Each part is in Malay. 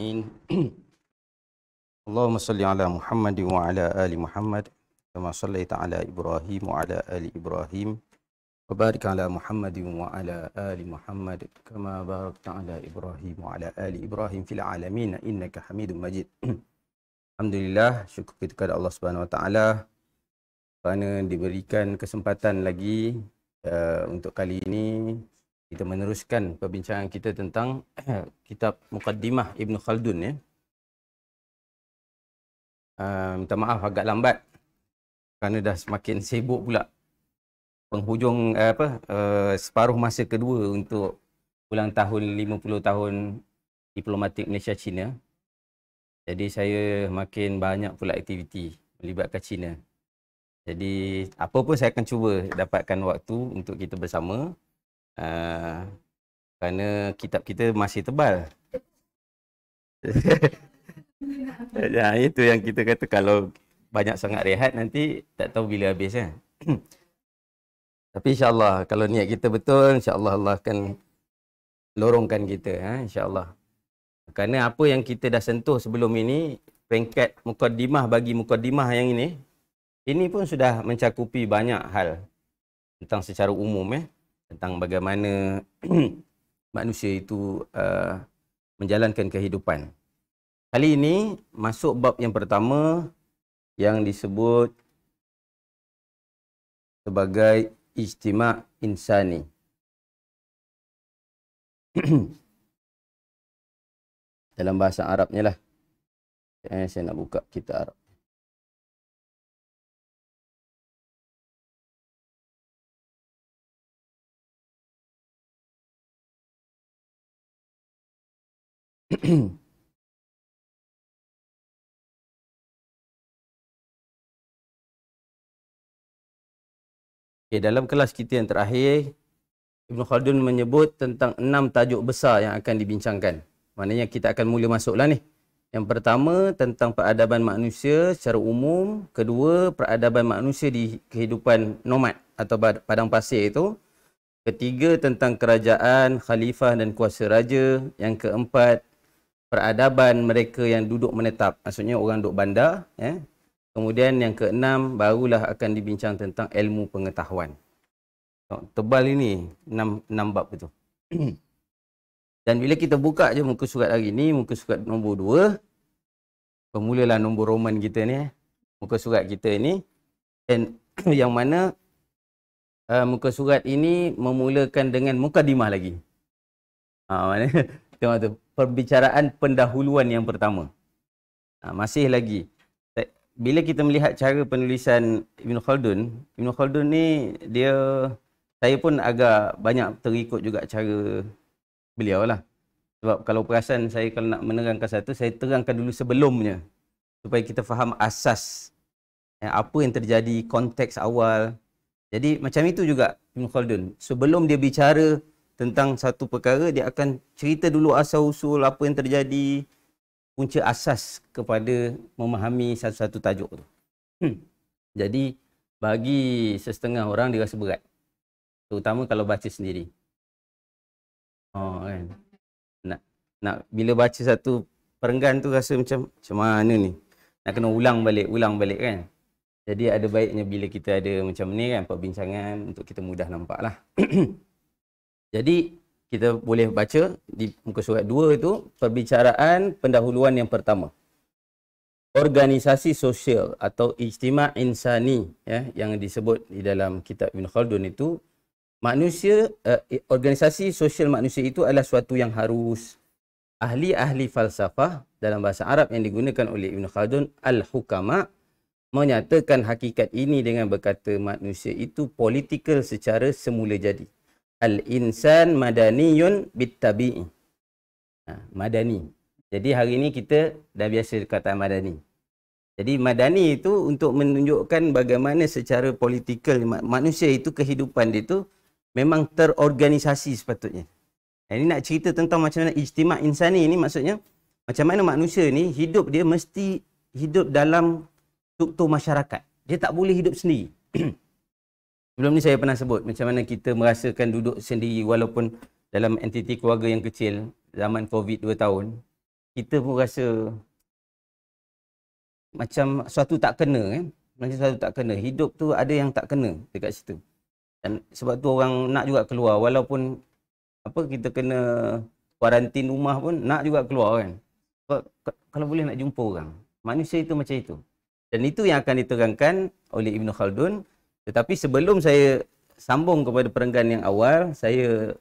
ajma'in. Allahumma salli ala Muhammad wa ala ali Muhammad kama sallaita ala Ibrahim wa ala ali Ibrahim wa barik ala Muhammad wa ala ali Muhammad kama barakta ala Ibrahim wa ala ali Ibrahim fil alamin innaka Hamidum Majid. Alhamdulillah syukur kita kepada Allah Subhanahu wa taala kerana diberikan kesempatan lagi uh, untuk kali ini kita meneruskan perbincangan kita tentang eh, kitab Muqaddimah Ibn Khaldun ya. Uh, minta maaf agak lambat kerana dah semakin sibuk pula penghujung uh, apa uh, separuh masa kedua untuk ulang tahun 50 tahun diplomatik Malaysia Cina. Jadi saya makin banyak pula aktiviti melibatkan Cina. Jadi apa pun saya akan cuba dapatkan waktu untuk kita bersama uh, kerana kitab kita masih tebal. ya, itu yang kita kata kalau banyak sangat rehat nanti tak tahu bila habis kan. Tapi insyaAllah kalau niat kita betul, insyaAllah Allah akan lorongkan kita. Ha? InsyaAllah. Kerana apa yang kita dah sentuh sebelum ini, peringkat mukaddimah bagi mukaddimah yang ini, ini pun sudah mencakupi banyak hal tentang secara umum. Eh? tentang bagaimana manusia itu uh, menjalankan kehidupan. Kali ini masuk bab yang pertama yang disebut sebagai ijtima' insani. Dalam bahasa Arabnya lah. Eh, saya nak buka kitab Arab. okay, dalam kelas kita yang terakhir, Ibn Khaldun menyebut tentang enam tajuk besar yang akan dibincangkan. Maknanya kita akan mula masuklah ni. Yang pertama tentang peradaban manusia secara umum. Kedua, peradaban manusia di kehidupan nomad atau padang pasir itu. Ketiga, tentang kerajaan, khalifah dan kuasa raja. Yang keempat, peradaban mereka yang duduk menetap. Maksudnya orang duduk bandar. Eh? Kemudian yang keenam, barulah akan dibincang tentang ilmu pengetahuan. Oh, tebal ini, enam, enam bab itu. Dan bila kita buka je muka surat hari ni, muka surat nombor dua, pemulalah nombor Roman kita ni, eh? muka surat kita ni. Dan yang mana uh, muka surat ini memulakan dengan mukadimah lagi. Ha, mana? tengok tu perbicaraan pendahuluan yang pertama ha, masih lagi bila kita melihat cara penulisan Ibn Khaldun Ibn Khaldun ni dia saya pun agak banyak terikut juga cara beliau lah sebab kalau perasan saya kalau nak menerangkan satu saya terangkan dulu sebelumnya supaya kita faham asas yang apa yang terjadi konteks awal jadi macam itu juga Ibn Khaldun sebelum dia bicara tentang satu perkara dia akan cerita dulu asal usul apa yang terjadi punca asas kepada memahami satu-satu tajuk tu. Hmm. Jadi bagi setengah orang dia rasa berat. Terutama kalau baca sendiri. Oh kan. Nak nak bila baca satu perenggan tu rasa macam macam mana ni? Nak kena ulang balik, ulang balik kan. Jadi ada baiknya bila kita ada macam ni kan perbincangan untuk kita mudah nampaklah. Jadi kita boleh baca di muka surat 2 itu perbicaraan pendahuluan yang pertama. Organisasi sosial atau ijtima' insani ya yang disebut di dalam kitab Ibn Khaldun itu manusia eh, organisasi sosial manusia itu adalah suatu yang harus ahli-ahli falsafah dalam bahasa Arab yang digunakan oleh Ibn Khaldun al-hukama menyatakan hakikat ini dengan berkata manusia itu politikal secara semula jadi. Al-insan madaniyun bittabi'i. Ha, madani. Jadi hari ini kita dah biasa kata madani. Jadi madani itu untuk menunjukkan bagaimana secara politikal manusia itu kehidupan dia itu memang terorganisasi sepatutnya. Dan ini nak cerita tentang macam mana ijtima insani ini maksudnya macam mana manusia ni hidup dia mesti hidup dalam struktur masyarakat. Dia tak boleh hidup sendiri. Sebelum ni saya pernah sebut macam mana kita merasakan duduk sendiri walaupun dalam entiti keluarga yang kecil zaman COVID 2 tahun, kita pun rasa macam suatu tak kena kan. Eh? Macam suatu tak kena. Hidup tu ada yang tak kena dekat situ. Dan sebab tu orang nak juga keluar walaupun apa kita kena kuarantin rumah pun nak juga keluar kan. Sebab kalau boleh nak jumpa orang. Manusia itu macam itu. Dan itu yang akan diterangkan oleh Ibn Khaldun tetapi sebelum saya sambung kepada perenggan yang awal, saya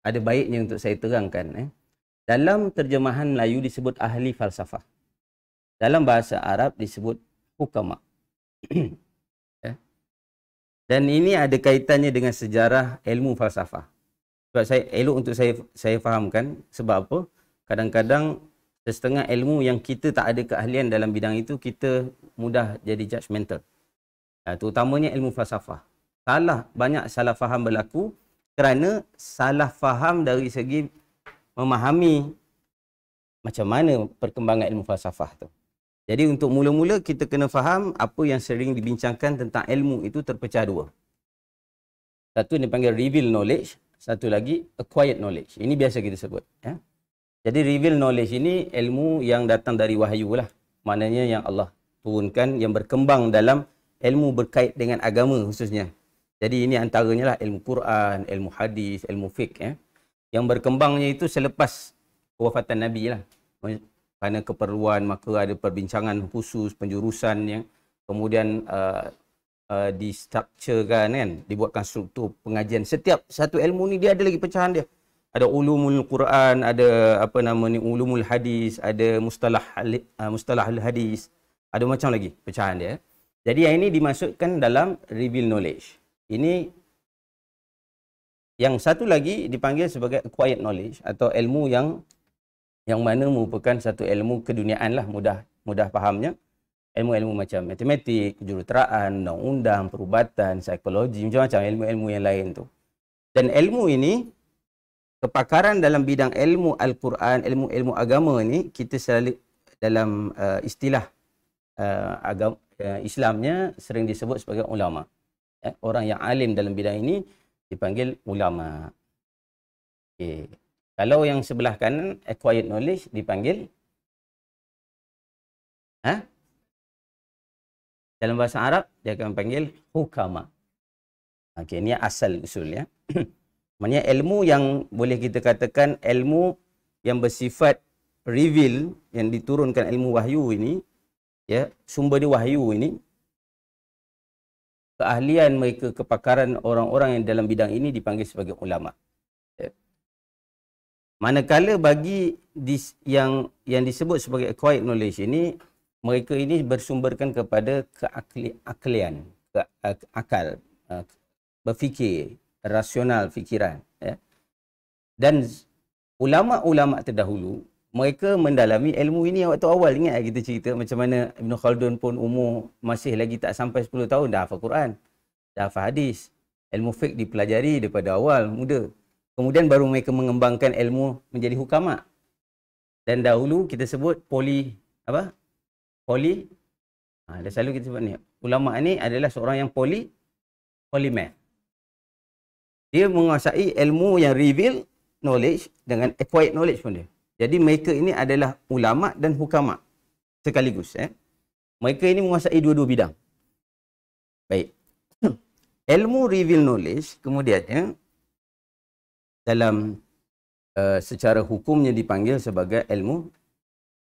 ada baiknya untuk saya terangkan. Eh. Dalam terjemahan Melayu disebut ahli falsafah. Dalam bahasa Arab disebut hukama. Eh. Dan ini ada kaitannya dengan sejarah ilmu falsafah. Sebab saya elok untuk saya saya fahamkan sebab apa? Kadang-kadang setengah ilmu yang kita tak ada keahlian dalam bidang itu kita mudah jadi judgemental. Ha, terutamanya ilmu falsafah. Salah, banyak salah faham berlaku kerana salah faham dari segi memahami macam mana perkembangan ilmu falsafah tu. Jadi untuk mula-mula kita kena faham apa yang sering dibincangkan tentang ilmu itu terpecah dua. Satu yang dipanggil reveal knowledge, satu lagi acquired knowledge. Ini biasa kita sebut. Ya? Jadi reveal knowledge ini ilmu yang datang dari wahyu lah. Maknanya yang Allah turunkan, yang berkembang dalam ilmu berkait dengan agama khususnya. Jadi ini antaranya lah ilmu Quran, ilmu hadis, ilmu fiqh. Eh. Yang berkembangnya itu selepas kewafatan Nabi lah. Kerana keperluan maka ada perbincangan khusus, penjurusan yang kemudian uh, uh, distrukturkan kan. Dibuatkan struktur pengajian. Setiap satu ilmu ni dia ada lagi pecahan dia. Ada ulumul Quran, ada apa nama ni ulumul hadis, ada mustalah uh, al hadis. Ada macam lagi pecahan dia. Eh. Jadi yang ini dimasukkan dalam reveal knowledge. Ini yang satu lagi dipanggil sebagai acquired knowledge atau ilmu yang yang mana merupakan satu ilmu keduniaan lah mudah mudah fahamnya. Ilmu-ilmu macam matematik, juruteraan, undang-undang, perubatan, psikologi, macam-macam ilmu-ilmu yang lain tu. Dan ilmu ini, kepakaran dalam bidang ilmu Al-Quran, ilmu-ilmu agama ni, kita selalu dalam uh, istilah uh, agama, Islamnya sering disebut sebagai ulama. Eh, orang yang alim dalam bidang ini dipanggil ulama. Okay. Kalau yang sebelah kanan acquired knowledge dipanggil ha? Dalam bahasa Arab dia akan panggil hukama. Okay ini asal usul ya. Maksudnya ilmu yang boleh kita katakan ilmu yang bersifat reveal yang diturunkan ilmu wahyu ini ya sumber ni wahyu ini keahlian mereka kepakaran orang-orang yang dalam bidang ini dipanggil sebagai ulama ya. manakala bagi dis, yang yang disebut sebagai acquired knowledge ini mereka ini bersumberkan kepada keakalian ke, uh, akal uh, berfikir rasional fikiran ya. dan ulama-ulama terdahulu mereka mendalami ilmu ini waktu awal ingat kita cerita macam mana Ibn Khaldun pun umur masih lagi tak sampai 10 tahun dah hafal Quran dah hafal hadis ilmu fiqh dipelajari daripada awal muda kemudian baru mereka mengembangkan ilmu menjadi hukama dan dahulu kita sebut poli apa poli ha, dah selalu kita sebut ni ulama ni adalah seorang yang poli polymath dia menguasai ilmu yang reveal knowledge dengan acquired knowledge pun dia jadi mereka ini adalah ulama dan hukama sekaligus eh. Mereka ini menguasai dua-dua bidang. Baik. Ilmu reveal knowledge kemudiannya dalam uh, secara hukumnya dipanggil sebagai ilmu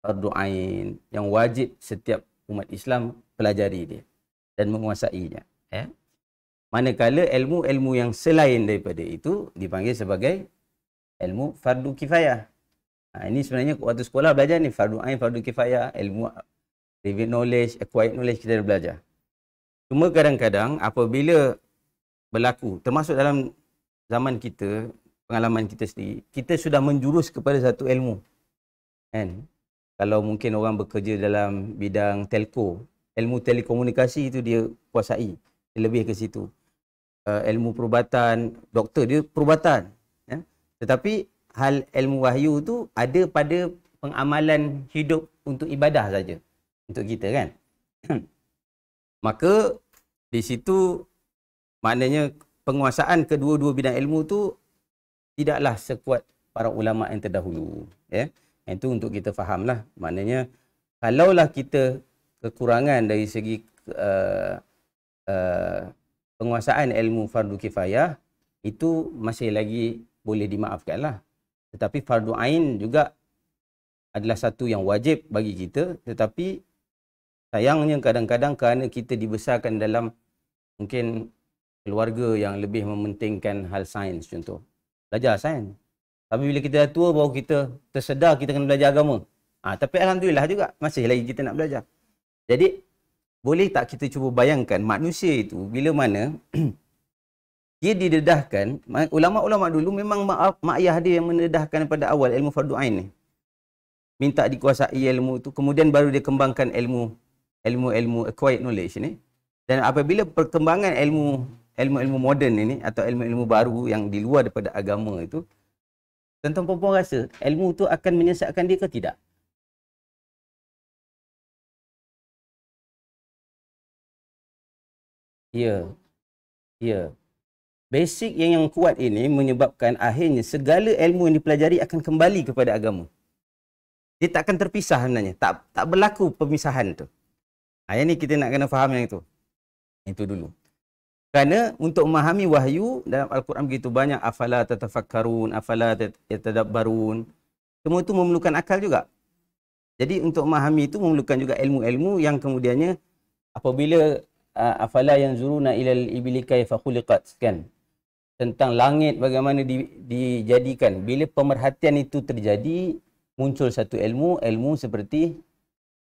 fardu ain yang wajib setiap umat Islam pelajari dia dan menguasainya eh. Manakala ilmu-ilmu yang selain daripada itu dipanggil sebagai ilmu fardu kifayah Ha, ini sebenarnya waktu sekolah belajar ni fardu ain fardu kifayah ilmu revealed knowledge acquired knowledge kita dah belajar cuma kadang-kadang apabila berlaku termasuk dalam zaman kita pengalaman kita sendiri kita sudah menjurus kepada satu ilmu kan kalau mungkin orang bekerja dalam bidang telco ilmu telekomunikasi itu dia kuasai dia lebih ke situ uh, ilmu perubatan doktor dia perubatan ya? tetapi hal ilmu wahyu tu ada pada pengamalan hidup untuk ibadah saja untuk kita kan maka di situ maknanya penguasaan kedua-dua bidang ilmu tu tidaklah sekuat para ulama yang terdahulu ya yang itu untuk kita fahamlah maknanya kalaulah kita kekurangan dari segi uh, uh, penguasaan ilmu fardu kifayah itu masih lagi boleh dimaafkanlah tetapi fardu ain juga adalah satu yang wajib bagi kita tetapi sayangnya kadang-kadang kerana kita dibesarkan dalam mungkin keluarga yang lebih mementingkan hal sains contoh belajar sains tapi bila kita tua baru kita tersedar kita kena belajar agama ah ha, tapi alhamdulillah juga masih lagi kita nak belajar jadi boleh tak kita cuba bayangkan manusia itu bila mana dia didedahkan ulama-ulama dulu memang mak, mak ayah dia yang mendedahkan pada awal ilmu fardu ain ni minta dikuasai ilmu itu kemudian baru dia kembangkan ilmu ilmu-ilmu acquired knowledge ni dan apabila perkembangan ilmu ilmu-ilmu moden ini atau ilmu-ilmu baru yang di luar daripada agama itu tentang perempuan rasa ilmu itu akan menyesatkan dia ke tidak ya yeah. ya yeah basic yang yang kuat ini menyebabkan akhirnya segala ilmu yang dipelajari akan kembali kepada agama. Dia tak akan terpisah sebenarnya. Tak tak berlaku pemisahan tu. Ha, yang ni kita nak kena faham yang itu. Itu dulu. Kerana untuk memahami wahyu dalam Al-Quran begitu banyak afala tatafakkarun, afala tatadabbarun. Semua itu memerlukan akal juga. Jadi untuk memahami itu memerlukan juga ilmu-ilmu yang kemudiannya apabila uh, afala yang zuruna ilal ibli kaifa kan tentang langit bagaimana di, dijadikan. Bila pemerhatian itu terjadi, muncul satu ilmu, ilmu seperti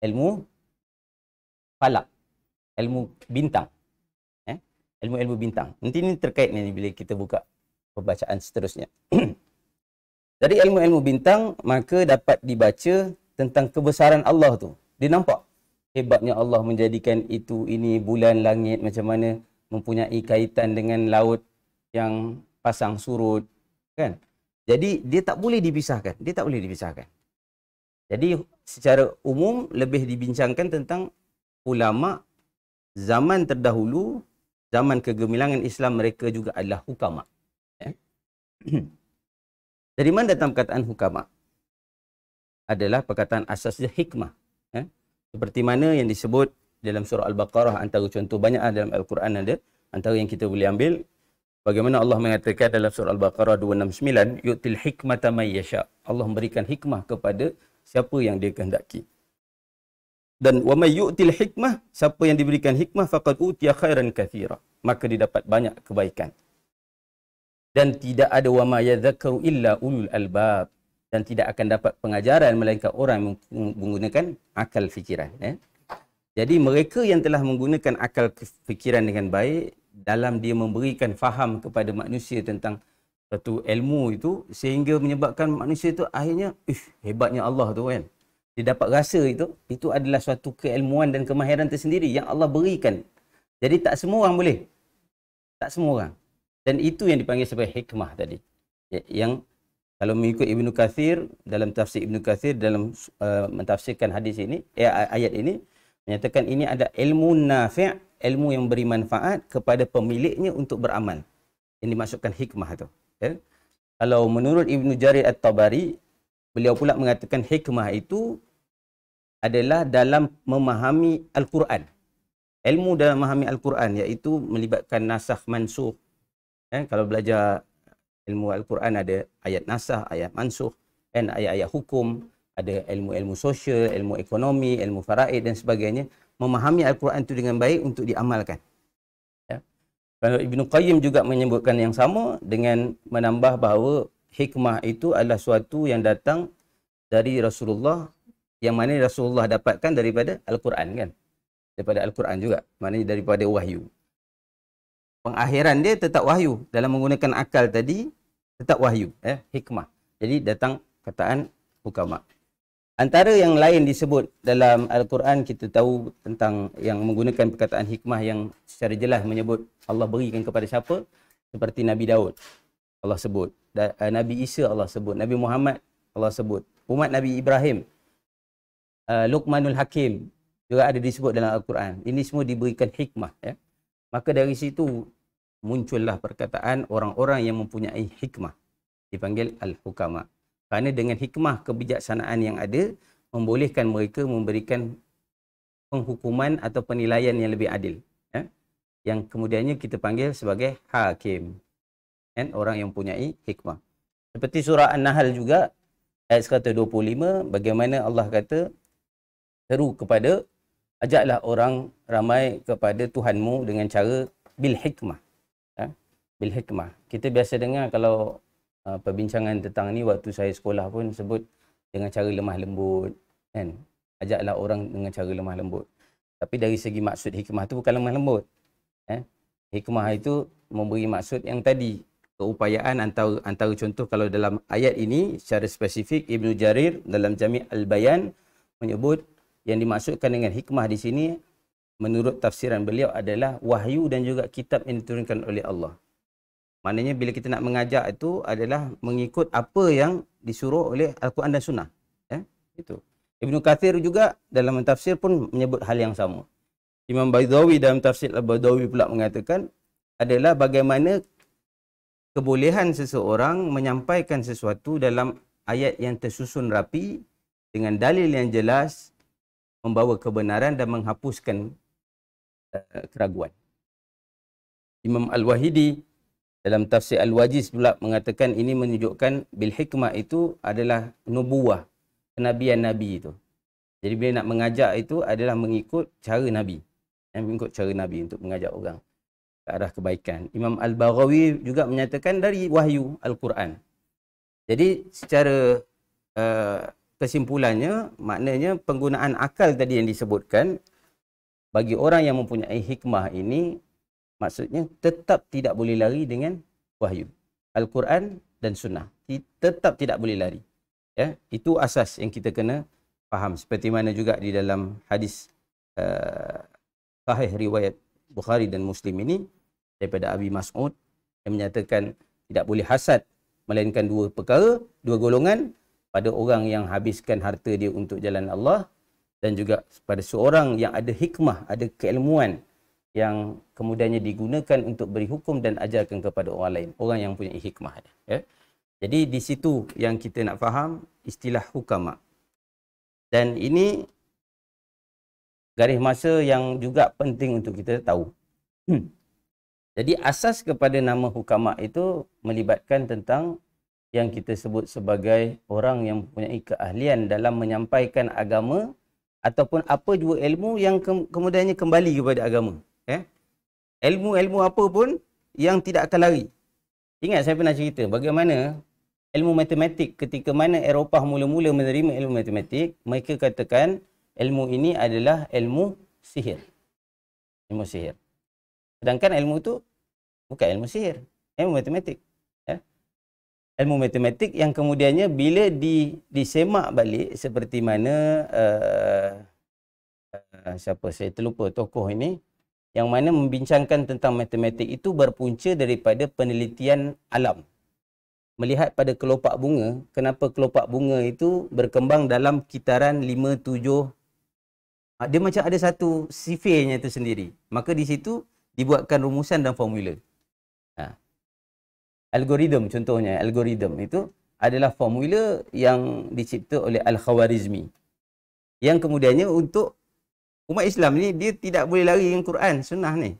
ilmu falak, ilmu bintang. Eh? Ilmu-ilmu bintang. Nanti ini terkait ni bila kita buka pembacaan seterusnya. Dari ilmu-ilmu bintang, maka dapat dibaca tentang kebesaran Allah tu. Dia nampak hebatnya Allah menjadikan itu, ini, bulan, langit, macam mana mempunyai kaitan dengan laut, yang pasang surut kan jadi dia tak boleh dipisahkan dia tak boleh dipisahkan jadi secara umum lebih dibincangkan tentang ulama zaman terdahulu zaman kegemilangan Islam mereka juga adalah hukama ya. dari mana datang perkataan hukama adalah perkataan asasnya hikmah ya. seperti mana yang disebut dalam surah Al-Baqarah antara contoh banyak banyaklah dalam Al-Quran ada antara yang kita boleh ambil Bagaimana Allah mengatakan dalam surah Al-Baqarah 269, yutil hikmata may yasha. Allah memberikan hikmah kepada siapa yang dia kehendaki. Dan wa may yutil hikmah, siapa yang diberikan hikmah faqad utiya khairan kathira. Maka dia dapat banyak kebaikan. Dan tidak ada wa ma yadhakaru illa ulul albab. Dan tidak akan dapat pengajaran melainkan orang menggunakan akal fikiran. Eh? Jadi mereka yang telah menggunakan akal fikiran dengan baik, dalam dia memberikan faham kepada manusia tentang satu ilmu itu sehingga menyebabkan manusia itu akhirnya ih hebatnya Allah tu kan dia dapat rasa itu itu adalah suatu keilmuan dan kemahiran tersendiri yang Allah berikan jadi tak semua orang boleh tak semua orang dan itu yang dipanggil sebagai hikmah tadi ya, yang kalau mengikut Ibnu Kathir dalam tafsir Ibnu Kathir dalam uh, mentafsirkan hadis ini eh, ayat ini menyatakan ini ada ilmu nafi' ilmu yang beri manfaat kepada pemiliknya untuk beramal. ini dimasukkan hikmah tu. Ya? Kalau menurut Ibn Jarir At-Tabari, beliau pula mengatakan hikmah itu adalah dalam memahami Al-Quran. Ilmu dalam memahami Al-Quran iaitu melibatkan nasah mansuh. Ya? Kalau belajar ilmu Al-Quran ada ayat nasah, ayat mansuh, dan ayat-ayat hukum. Ada ilmu-ilmu sosial, ilmu ekonomi, ilmu faraid dan sebagainya memahami Al-Quran itu dengan baik untuk diamalkan. Ya. Kalau Ibn Qayyim juga menyebutkan yang sama dengan menambah bahawa hikmah itu adalah suatu yang datang dari Rasulullah yang mana Rasulullah dapatkan daripada Al-Quran kan. Daripada Al-Quran juga. Maknanya daripada wahyu. Pengakhiran dia tetap wahyu. Dalam menggunakan akal tadi, tetap wahyu. Eh, hikmah. Jadi datang kataan hukamah. Antara yang lain disebut dalam Al-Quran kita tahu tentang yang menggunakan perkataan hikmah yang secara jelas menyebut Allah berikan kepada siapa seperti Nabi Daud Allah sebut eh, Nabi Isa Allah sebut Nabi Muhammad Allah sebut umat Nabi Ibrahim eh, Luqmanul Hakim juga ada disebut dalam Al-Quran ini semua diberikan hikmah ya maka dari situ muncullah perkataan orang-orang yang mempunyai hikmah dipanggil al-hukama kerana dengan hikmah kebijaksanaan yang ada membolehkan mereka memberikan penghukuman atau penilaian yang lebih adil ya? yang kemudiannya kita panggil sebagai hakim kan orang yang mempunyai hikmah seperti surah an-nahl juga ayat 125 bagaimana Allah kata seru kepada ajaklah orang ramai kepada Tuhanmu dengan cara bil hikmah ya? bil hikmah kita biasa dengar kalau Ah, perbincangan tentang ni waktu saya sekolah pun sebut dengan cara lemah lembut kan ajaklah orang dengan cara lemah lembut tapi dari segi maksud hikmah tu bukan lemah lembut eh hikmah itu memberi maksud yang tadi keupayaan antara antara contoh kalau dalam ayat ini secara spesifik Ibnu Jarir dalam Jami' al-Bayan menyebut yang dimaksudkan dengan hikmah di sini menurut tafsiran beliau adalah wahyu dan juga kitab yang diturunkan oleh Allah Maknanya bila kita nak mengajak itu adalah mengikut apa yang disuruh oleh Al-Quran dan Sunnah. Ya, itu. Ibn Kathir juga dalam tafsir pun menyebut hal yang sama. Imam Baidawi dalam tafsir Al-Baidawi pula mengatakan adalah bagaimana kebolehan seseorang menyampaikan sesuatu dalam ayat yang tersusun rapi dengan dalil yang jelas membawa kebenaran dan menghapuskan eh, keraguan. Imam Al-Wahidi dalam tafsir Al-Wajiz pula mengatakan ini menunjukkan bil hikmah itu adalah nubuah kenabian nabi itu. Jadi bila nak mengajak itu adalah mengikut cara nabi. Yang mengikut cara nabi untuk mengajak orang ke arah kebaikan. Imam Al-Baghawi juga menyatakan dari wahyu Al-Quran. Jadi secara uh, kesimpulannya maknanya penggunaan akal tadi yang disebutkan bagi orang yang mempunyai hikmah ini maksudnya tetap tidak boleh lari dengan wahyu al-Quran dan sunnah tetap tidak boleh lari ya itu asas yang kita kena faham seperti mana juga di dalam hadis eh, sahih uh, riwayat Bukhari dan Muslim ini daripada Abi Mas'ud yang menyatakan tidak boleh hasad melainkan dua perkara dua golongan pada orang yang habiskan harta dia untuk jalan Allah dan juga pada seorang yang ada hikmah ada keilmuan yang kemudiannya digunakan untuk beri hukum dan ajarkan kepada orang lain orang yang punya hikmah ya jadi di situ yang kita nak faham istilah hukama dan ini garis masa yang juga penting untuk kita tahu hmm. jadi asas kepada nama hukama itu melibatkan tentang yang kita sebut sebagai orang yang mempunyai keahlian dalam menyampaikan agama ataupun apa jua ilmu yang kemudiannya kembali kepada agama ilmu-ilmu apa pun yang tidak akan lari. Ingat saya pernah cerita bagaimana ilmu matematik ketika mana Eropah mula-mula menerima ilmu matematik, mereka katakan ilmu ini adalah ilmu sihir. Ilmu sihir. Sedangkan ilmu itu bukan ilmu sihir, ilmu matematik. Ya. Ilmu matematik yang kemudiannya bila di, disemak balik seperti mana uh, uh, siapa saya terlupa tokoh ini, yang mana membincangkan tentang matematik itu berpunca daripada penelitian alam. Melihat pada kelopak bunga, kenapa kelopak bunga itu berkembang dalam kitaran 5, 7. Ah, dia macam ada satu sifirnya itu sendiri. Maka di situ dibuatkan rumusan dan formula. Ha. Algoritma contohnya, algoritma itu adalah formula yang dicipta oleh Al-Khawarizmi. Yang kemudiannya untuk umat Islam ni dia tidak boleh lari dengan Quran sunnah ni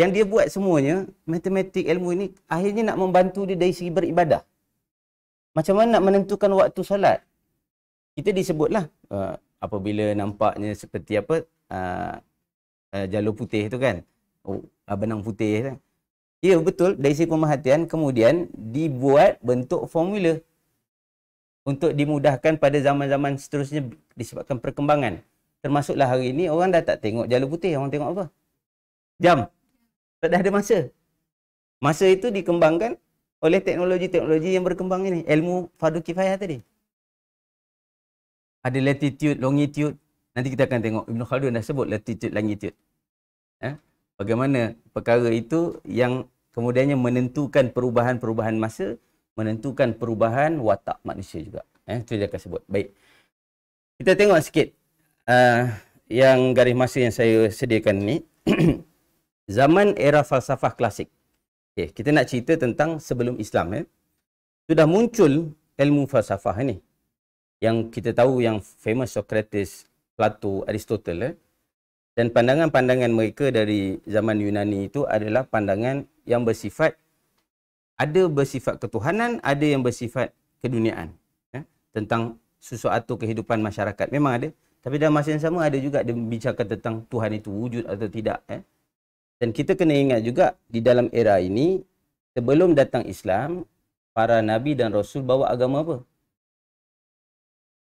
yang dia buat semuanya matematik ilmu ini akhirnya nak membantu dia dari segi beribadah macam mana nak menentukan waktu solat kita disebutlah uh, apabila nampaknya seperti apa uh, uh, jalur putih tu kan oh, uh, benang putih kan ya betul dari segi pemerhatian kemudian dibuat bentuk formula untuk dimudahkan pada zaman-zaman seterusnya disebabkan perkembangan Termasuklah hari ini orang dah tak tengok jalur putih. Orang tengok apa? Jam. Tak dah ada masa. Masa itu dikembangkan oleh teknologi-teknologi yang berkembang ini. Ilmu Fardu Kifayah tadi. Ada latitude, longitude. Nanti kita akan tengok. Ibn Khaldun dah sebut latitude, longitude. Eh? Bagaimana perkara itu yang kemudiannya menentukan perubahan-perubahan masa, menentukan perubahan watak manusia juga. Eh? Itu dia akan sebut. Baik. Kita tengok sikit Ah, yang garis masa yang saya sediakan ni zaman era falsafah klasik. Okey, kita nak cerita tentang sebelum Islam eh. Sudah muncul ilmu falsafah ni. Yang kita tahu yang famous Socrates, Plato, Aristotle eh. Dan pandangan-pandangan mereka dari zaman Yunani itu adalah pandangan yang bersifat ada bersifat ketuhanan, ada yang bersifat keduniaan. Eh, tentang sesuatu kehidupan masyarakat. Memang ada. Tapi dalam masa yang sama ada juga dia membincangkan tentang Tuhan itu wujud atau tidak. Eh? Dan kita kena ingat juga di dalam era ini, sebelum datang Islam, para Nabi dan Rasul bawa agama apa?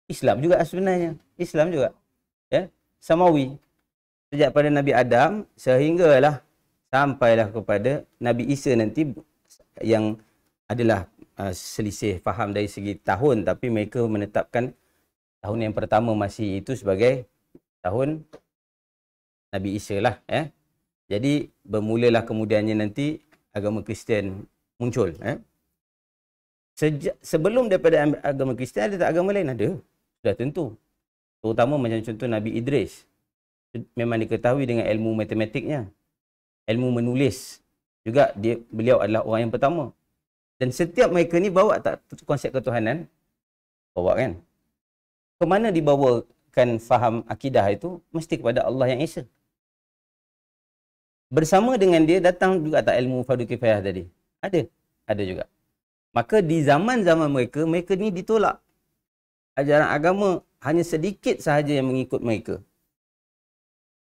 Islam juga sebenarnya. Islam juga. Ya? Samawi. Sejak pada Nabi Adam, sehinggalah sampailah kepada Nabi Isa nanti yang adalah uh, selisih faham dari segi tahun tapi mereka menetapkan tahun yang pertama masih itu sebagai tahun Nabi Isa lah eh. Jadi bermulalah kemudiannya nanti agama Kristian muncul eh. Sejak, sebelum daripada agama Kristian ada tak agama lain ada? Sudah tentu. Terutama macam contoh Nabi Idris. Memang diketahui dengan ilmu matematiknya. Ilmu menulis. Juga dia beliau adalah orang yang pertama. Dan setiap mereka ni bawa tak konsep ketuhanan? Bawa kan? ke mana dibawakan faham akidah itu mesti kepada Allah yang Esa bersama dengan dia datang juga tak ilmu fardu kifayah tadi ada ada juga maka di zaman-zaman mereka mereka ni ditolak ajaran agama hanya sedikit sahaja yang mengikut mereka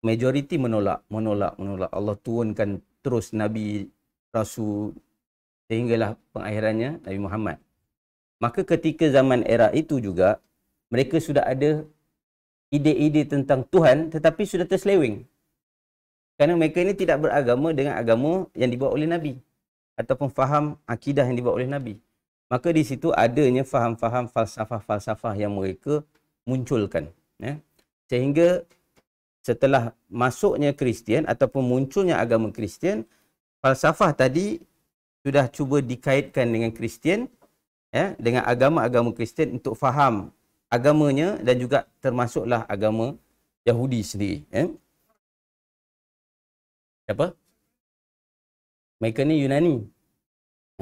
majoriti menolak menolak menolak Allah turunkan terus nabi rasul sehinggalah pengakhirannya Nabi Muhammad maka ketika zaman era itu juga mereka sudah ada ide-ide tentang Tuhan tetapi sudah terselewing. Kerana mereka ini tidak beragama dengan agama yang dibawa oleh Nabi ataupun faham akidah yang dibawa oleh Nabi. Maka di situ adanya faham-faham falsafah-falsafah yang mereka munculkan. Ya. Sehingga setelah masuknya Kristian ataupun munculnya agama Kristian, falsafah tadi sudah cuba dikaitkan dengan Kristian, ya, dengan agama-agama Kristian untuk faham agamanya dan juga termasuklah agama Yahudi sendiri. Eh? Apa? Mereka ni Yunani.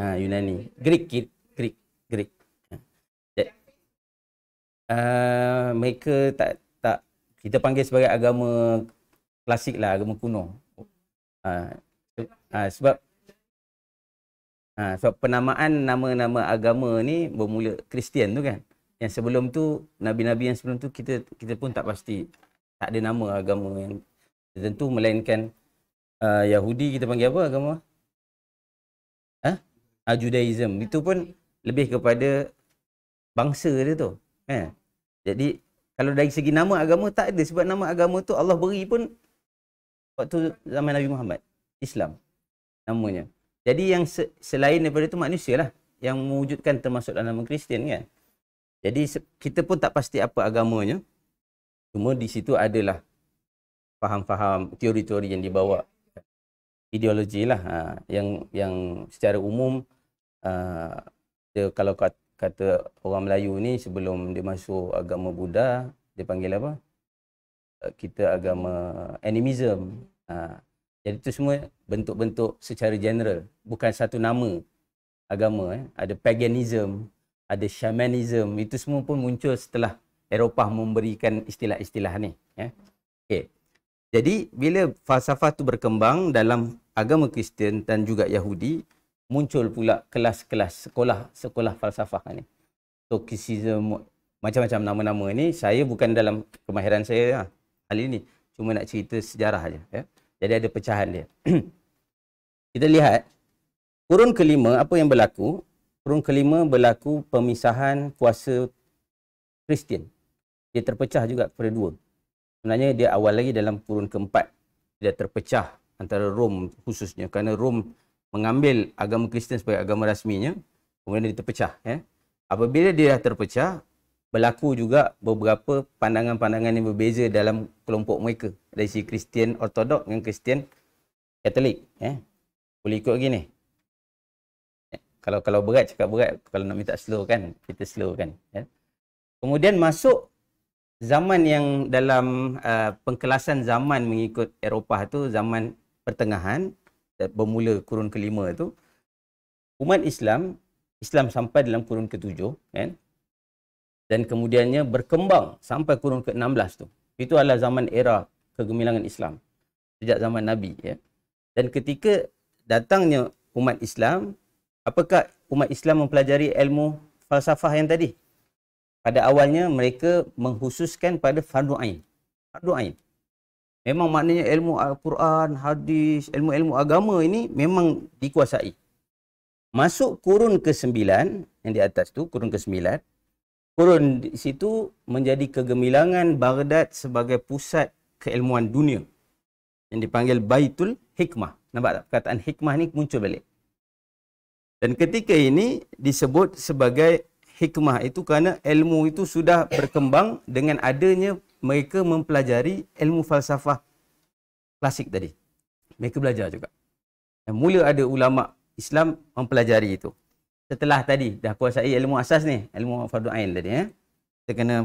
Ha, Yunani. Greek. Greek. Greek. Ha. Uh, mereka tak, tak. Kita panggil sebagai agama klasik lah. Agama kuno. Ha. Ha, sebab ha, sebab penamaan nama-nama agama ni bermula Kristian tu kan yang sebelum tu nabi-nabi yang sebelum tu kita kita pun tak pasti tak ada nama agama yang tertentu melainkan uh, Yahudi kita panggil apa agama? Ha? Huh? Judaism. Itu pun lebih kepada bangsa dia tu. Eh? Jadi kalau dari segi nama agama tak ada sebab nama agama tu Allah beri pun waktu zaman Nabi Muhammad Islam namanya. Jadi yang se- selain daripada tu manusialah yang mewujudkan termasuk dalam nama Kristian kan. Jadi kita pun tak pasti apa agamanya. Cuma di situ adalah faham-faham teori-teori yang dibawa ideologi lah ha, yang yang secara umum uh, dia kalau kata, kata orang Melayu ni sebelum dia masuk agama Buddha dia panggil apa uh, kita agama animism uh, jadi itu semua bentuk-bentuk secara general bukan satu nama agama eh. ada paganism ada shamanism itu semua pun muncul setelah Eropah memberikan istilah-istilah ni ya okey jadi bila falsafah tu berkembang dalam agama Kristian dan juga Yahudi muncul pula kelas-kelas sekolah-sekolah falsafah ni stoicism macam-macam nama-nama ni saya bukan dalam kemahiran saya lah, ha, hari ini cuma nak cerita sejarah aja ya jadi ada pecahan dia kita lihat kurun kelima apa yang berlaku Kurun kelima berlaku pemisahan kuasa Kristian. Dia terpecah juga kepada dua. Sebenarnya dia awal lagi dalam kurun keempat. Dia terpecah antara Rom khususnya. Kerana Rom mengambil agama Kristian sebagai agama rasminya. Kemudian dia terpecah. Ya. Apabila dia dah terpecah, berlaku juga beberapa pandangan-pandangan yang berbeza dalam kelompok mereka. Dari si Kristian Ortodok dengan Kristian Katolik. Ya. Boleh ikut lagi ni kalau kalau berat cakap berat kalau nak minta slow kan kita slow kan ya kemudian masuk zaman yang dalam uh, pengkelasan zaman mengikut Eropah tu zaman pertengahan eh, bermula kurun kelima tu umat Islam Islam sampai dalam kurun ketujuh kan dan kemudiannya berkembang sampai kurun ke-16 tu itu adalah zaman era kegemilangan Islam sejak zaman Nabi ya dan ketika datangnya umat Islam Apakah umat Islam mempelajari ilmu falsafah yang tadi? Pada awalnya mereka menghususkan pada fardu ain. Fardu ain. Memang maknanya ilmu Al-Quran, hadis, ilmu-ilmu agama ini memang dikuasai. Masuk kurun ke-9 yang di atas tu, kurun ke-9. Kurun di situ menjadi kegemilangan Baghdad sebagai pusat keilmuan dunia. Yang dipanggil Baitul Hikmah. Nampak tak? Perkataan hikmah ni muncul balik. Dan ketika ini disebut sebagai hikmah itu kerana ilmu itu sudah berkembang dengan adanya mereka mempelajari ilmu falsafah klasik tadi. Mereka belajar juga. Dan mula ada ulama Islam mempelajari itu. Setelah tadi dah kuasai ilmu asas ni, ilmu fardhu ain tadi ya. Eh? Kita kena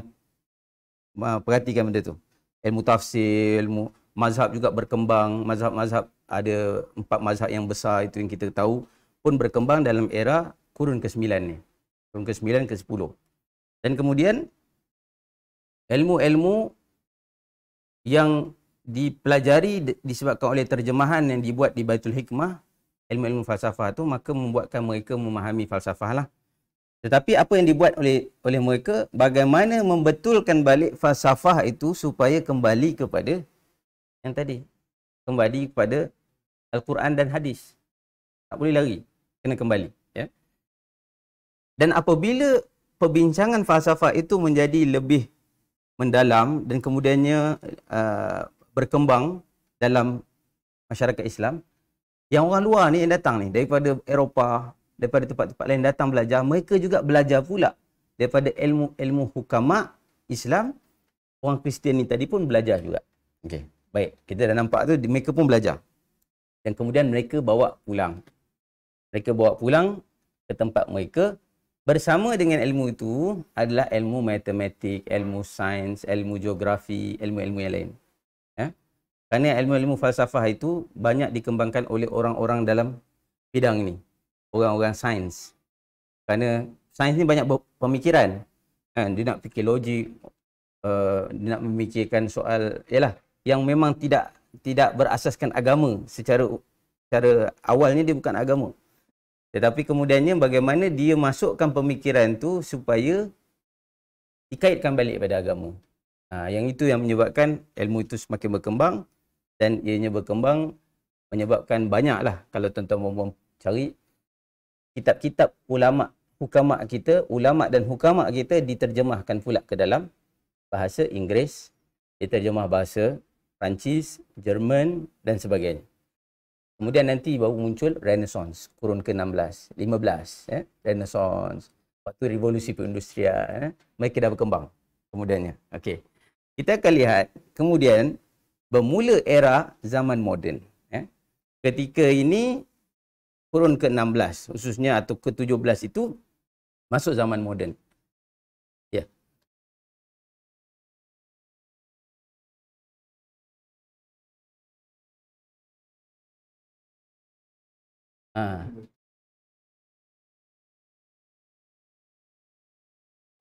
perhatikan benda tu. Ilmu tafsir, ilmu mazhab juga berkembang, mazhab-mazhab ada empat mazhab yang besar itu yang kita tahu pun berkembang dalam era kurun ke-9 ni. Kurun ke-9 ke-10. Dan kemudian ilmu-ilmu yang dipelajari disebabkan oleh terjemahan yang dibuat di Baitul Hikmah, ilmu-ilmu falsafah tu maka membuatkan mereka memahami falsafah lah. Tetapi apa yang dibuat oleh oleh mereka, bagaimana membetulkan balik falsafah itu supaya kembali kepada yang tadi. Kembali kepada Al-Quran dan hadis. Tak boleh lari kena kembali ya dan apabila perbincangan falsafah itu menjadi lebih mendalam dan kemudiannya uh, berkembang dalam masyarakat Islam yang orang luar ni yang datang ni daripada Eropah daripada tempat-tempat lain datang belajar mereka juga belajar pula daripada ilmu-ilmu hukama Islam orang Kristian ni tadi pun belajar juga okey baik kita dah nampak tu mereka pun belajar dan kemudian mereka bawa pulang mereka bawa pulang ke tempat mereka bersama dengan ilmu itu adalah ilmu matematik, ilmu sains, ilmu geografi, ilmu-ilmu yang lain. Ya? Kerana ilmu-ilmu falsafah itu banyak dikembangkan oleh orang-orang dalam bidang ini. Orang-orang sains. Kerana sains ini banyak pemikiran. Kan? Dia nak fikir logik, uh, dia nak memikirkan soal yalah, yang memang tidak tidak berasaskan agama secara secara awalnya dia bukan agama. Tetapi kemudiannya bagaimana dia masukkan pemikiran tu supaya dikaitkan balik pada agama. Ha, yang itu yang menyebabkan ilmu itu semakin berkembang dan ianya berkembang menyebabkan banyaklah kalau tuan-tuan puan-puan cari kitab-kitab ulama hukama kita, ulama dan hukama kita diterjemahkan pula ke dalam bahasa Inggeris, diterjemah bahasa Perancis, Jerman dan sebagainya. Kemudian nanti baru muncul Renaissance, kurun ke-16, 15, eh? Renaissance. Waktu revolusi industri, eh? mereka dah berkembang kemudiannya. Okey. Kita akan lihat kemudian bermula era zaman moden. Eh? Ketika ini kurun ke-16 khususnya atau ke-17 itu masuk zaman moden. Ha.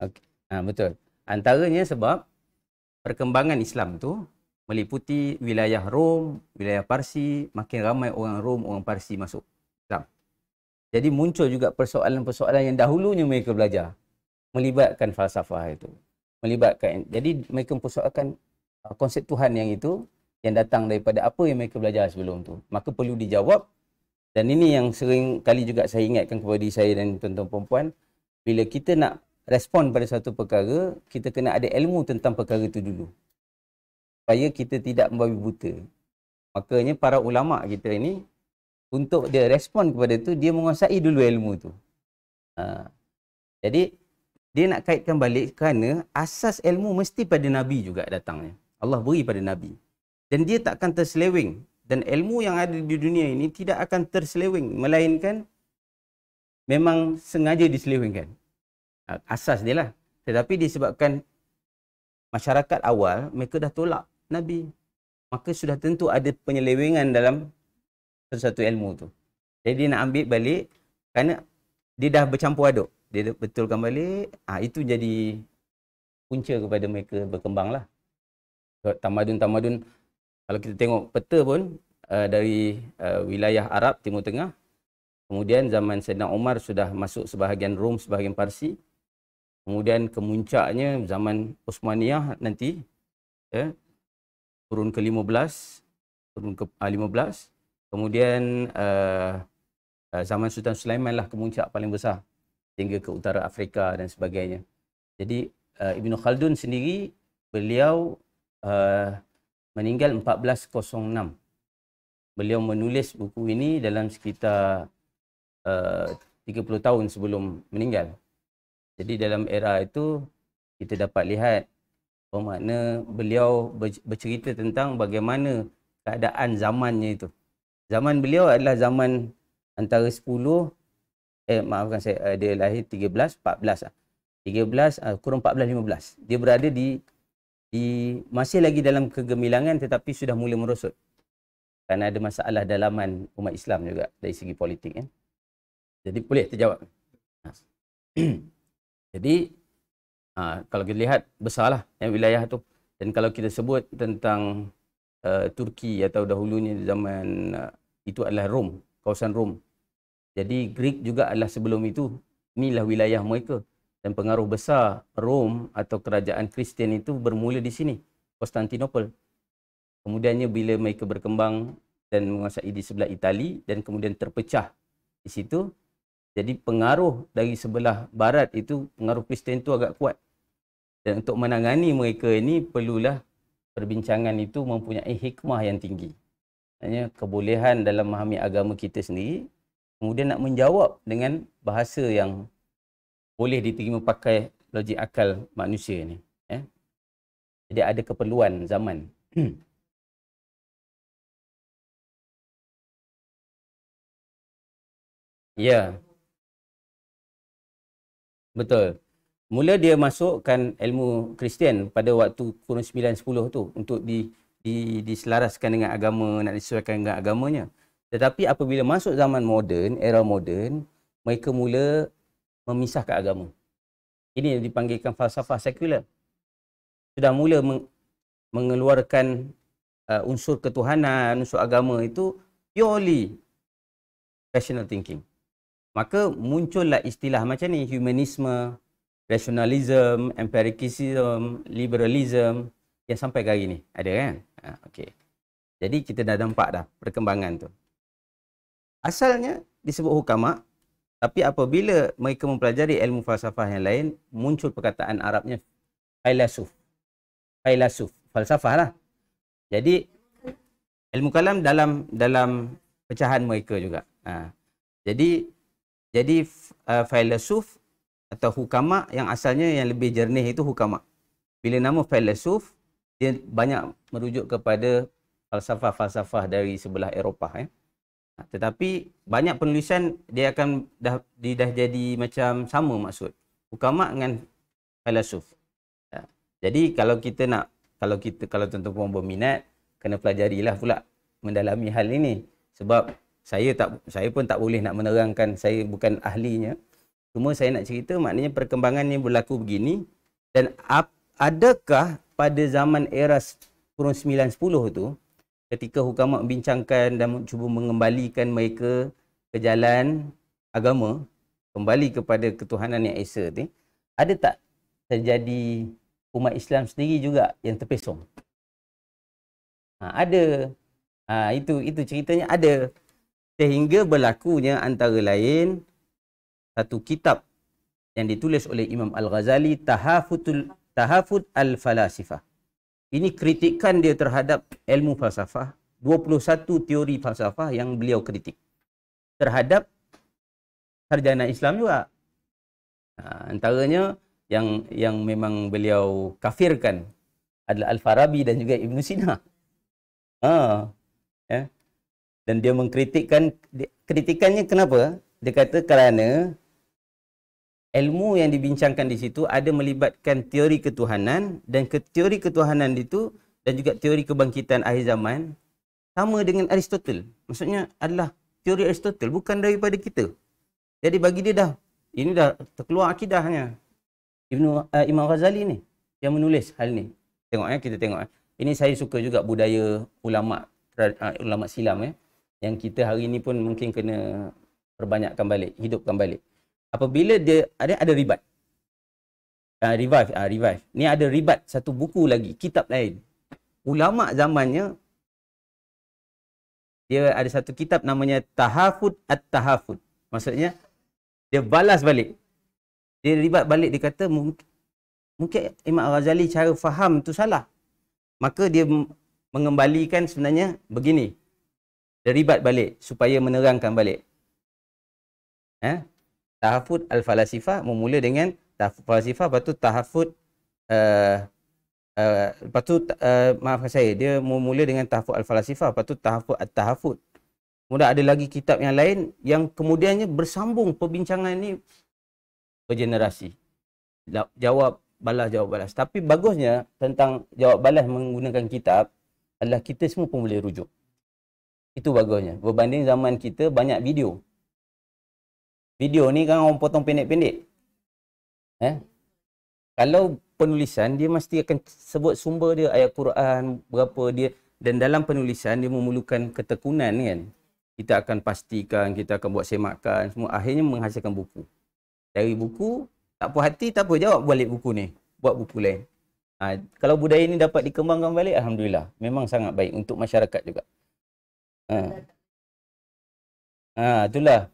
Okay. Ha, betul. Antaranya sebab perkembangan Islam tu meliputi wilayah Rom, wilayah Parsi, makin ramai orang Rom, orang Parsi masuk Islam. Jadi muncul juga persoalan-persoalan yang dahulunya mereka belajar melibatkan falsafah itu. Melibatkan. Jadi mereka mempersoalkan uh, konsep Tuhan yang itu yang datang daripada apa yang mereka belajar sebelum tu. Maka perlu dijawab dan ini yang sering kali juga saya ingatkan kepada diri saya dan tuan-tuan perempuan. Bila kita nak respon pada satu perkara, kita kena ada ilmu tentang perkara itu dulu. Supaya kita tidak membabi buta. Makanya para ulama' kita ini, untuk dia respon kepada itu, dia menguasai dulu ilmu itu. Ha. Jadi, dia nak kaitkan balik kerana asas ilmu mesti pada Nabi juga datangnya. Allah beri pada Nabi. Dan dia takkan terseleweng dan ilmu yang ada di dunia ini tidak akan terselewing melainkan memang sengaja diselewengkan ha, asas dia lah tetapi disebabkan masyarakat awal mereka dah tolak nabi maka sudah tentu ada penyelewengan dalam sesuatu ilmu tu jadi nak ambil balik kerana dia dah bercampur aduk dia betulkan balik ha, itu jadi punca kepada mereka berkembanglah. tamadun-tamadun kalau kita tengok peta pun uh, dari uh, wilayah Arab Timur Tengah kemudian zaman Sayyidina Omar sudah masuk sebahagian Rom sebahagian Parsi kemudian kemuncaknya zaman Osmaniyah nanti ya turun ke-15 turun ke-15 ah, kemudian uh, zaman Sultan Sulaiman lah kemuncak paling besar sehingga ke utara Afrika dan sebagainya jadi uh, Ibn Khaldun sendiri beliau uh, meninggal 1406. Beliau menulis buku ini dalam sekitar eh, uh, 30 tahun sebelum meninggal. Jadi dalam era itu kita dapat lihat bermakna beliau bercerita tentang bagaimana keadaan zamannya itu. Zaman beliau adalah zaman antara 10 eh maafkan saya eh, dia lahir 13 14 ah. 13 kurang 14 15. Dia berada di di masih lagi dalam kegemilangan tetapi sudah mula merosot. Kerana ada masalah dalaman umat Islam juga dari segi politik kan. Jadi boleh terjawab. Ha. Jadi ha, kalau kita lihat besarlah yang wilayah tu dan kalau kita sebut tentang uh, Turki atau dahulunya zaman uh, itu adalah Rom, kawasan Rom. Jadi Greek juga adalah sebelum itu inilah wilayah mereka dan pengaruh besar Rom atau kerajaan Kristian itu bermula di sini, Konstantinopel. Kemudiannya bila mereka berkembang dan menguasai di sebelah Itali dan kemudian terpecah di situ. Jadi pengaruh dari sebelah barat itu, pengaruh Kristian itu agak kuat. Dan untuk menangani mereka ini perlulah perbincangan itu mempunyai hikmah yang tinggi. Maksudnya kebolehan dalam memahami agama kita sendiri kemudian nak menjawab dengan bahasa yang boleh diterima pakai logik akal manusia ni. Eh? Jadi ada keperluan zaman. ya. Betul. Mula dia masukkan ilmu Kristian pada waktu kurun 9-10 tu untuk di, di, diselaraskan dengan agama, nak disesuaikan dengan agamanya. Tetapi apabila masuk zaman moden, era moden, mereka mula memisahkan agama. Ini yang dipanggilkan falsafah sekuler. Sudah mula meng- mengeluarkan uh, unsur ketuhanan, unsur agama itu purely rational thinking. Maka muncullah istilah macam ni, humanisme, rationalism, empiricism, liberalism yang sampai ke hari ni. Ada kan? Ha, okay. Jadi kita dah nampak dah perkembangan tu. Asalnya disebut hukamah, tapi apabila mereka mempelajari ilmu falsafah yang lain, muncul perkataan Arabnya filosof. Filosof, falsafah lah. Jadi ilmu kalam dalam dalam pecahan mereka juga. Ha. Jadi jadi uh, filosof atau hukama yang asalnya yang lebih jernih itu hukama. Bila nama filosof dia banyak merujuk kepada falsafah-falsafah dari sebelah Eropah Eh. Tetapi banyak penulisan dia akan dah, dia dah jadi macam sama maksud. Ukama dengan filosof. Ya. Jadi kalau kita nak, kalau kita kalau tuan-tuan puan berminat, kena pelajarilah pula mendalami hal ini. Sebab saya tak saya pun tak boleh nak menerangkan saya bukan ahlinya. Cuma saya nak cerita maknanya perkembangan ini berlaku begini. Dan adakah pada zaman era kurun 9-10 tu, ketika hukama membincangkan dan cuba mengembalikan mereka ke jalan agama kembali kepada ketuhanan yang esa ni ada tak terjadi umat Islam sendiri juga yang terpesong ha, ada ha, itu itu ceritanya ada sehingga berlakunya antara lain satu kitab yang ditulis oleh Imam Al-Ghazali Tahafutul Tahafut Al-Falasifah ini kritikan dia terhadap ilmu falsafah. 21 teori falsafah yang beliau kritik. Terhadap sarjana Islam juga. Ha, antaranya yang yang memang beliau kafirkan adalah Al-Farabi dan juga Ibn Sina. Ha, ya. Dan dia mengkritikkan, kritikannya kenapa? Dia kata kerana ilmu yang dibincangkan di situ ada melibatkan teori ketuhanan dan ke teori ketuhanan itu dan juga teori kebangkitan akhir zaman sama dengan Aristotle. Maksudnya adalah teori Aristotle bukan daripada kita. Jadi bagi dia dah ini dah terkeluar akidahnya. Ibnu uh, Imam Ghazali ni yang menulis hal ni. Tengok ya, kita tengok. Eh. Ini saya suka juga budaya ulama uh, ulama silam ya yang kita hari ini pun mungkin kena perbanyakkan balik, hidupkan balik apabila dia ada ada ribat uh, revive uh, revive ni ada ribat satu buku lagi kitab lain ulama zamannya dia ada satu kitab namanya tahafud at tahafud maksudnya dia balas balik dia ribat balik dia kata mungkin mungkin Imam Ghazali cara faham tu salah maka dia mengembalikan sebenarnya begini dia ribat balik supaya menerangkan balik eh tahafud al-falasifah memula dengan tahafud falasifah lepas tu tahafud uh, uh, lepas tu uh, eh, maafkan saya dia memula dengan tahafud al-falasifah lepas tu tahafud at-tahafud kemudian ada lagi kitab yang lain yang kemudiannya bersambung perbincangan ini bergenerasi jawab balas jawab balas tapi bagusnya tentang jawab balas menggunakan kitab adalah kita semua pun boleh rujuk itu bagusnya berbanding zaman kita banyak video Video ni kan orang potong pendek-pendek. Eh? Kalau penulisan, dia mesti akan sebut sumber dia, ayat Quran, berapa dia. Dan dalam penulisan, dia memerlukan ketekunan kan. Kita akan pastikan, kita akan buat semakan, semua. Akhirnya menghasilkan buku. Dari buku, tak puas hati, tak apa. Jawab balik buku ni. Buat buku lain. Ha, kalau budaya ni dapat dikembangkan balik, Alhamdulillah. Memang sangat baik untuk masyarakat juga. Ha. Ha, itulah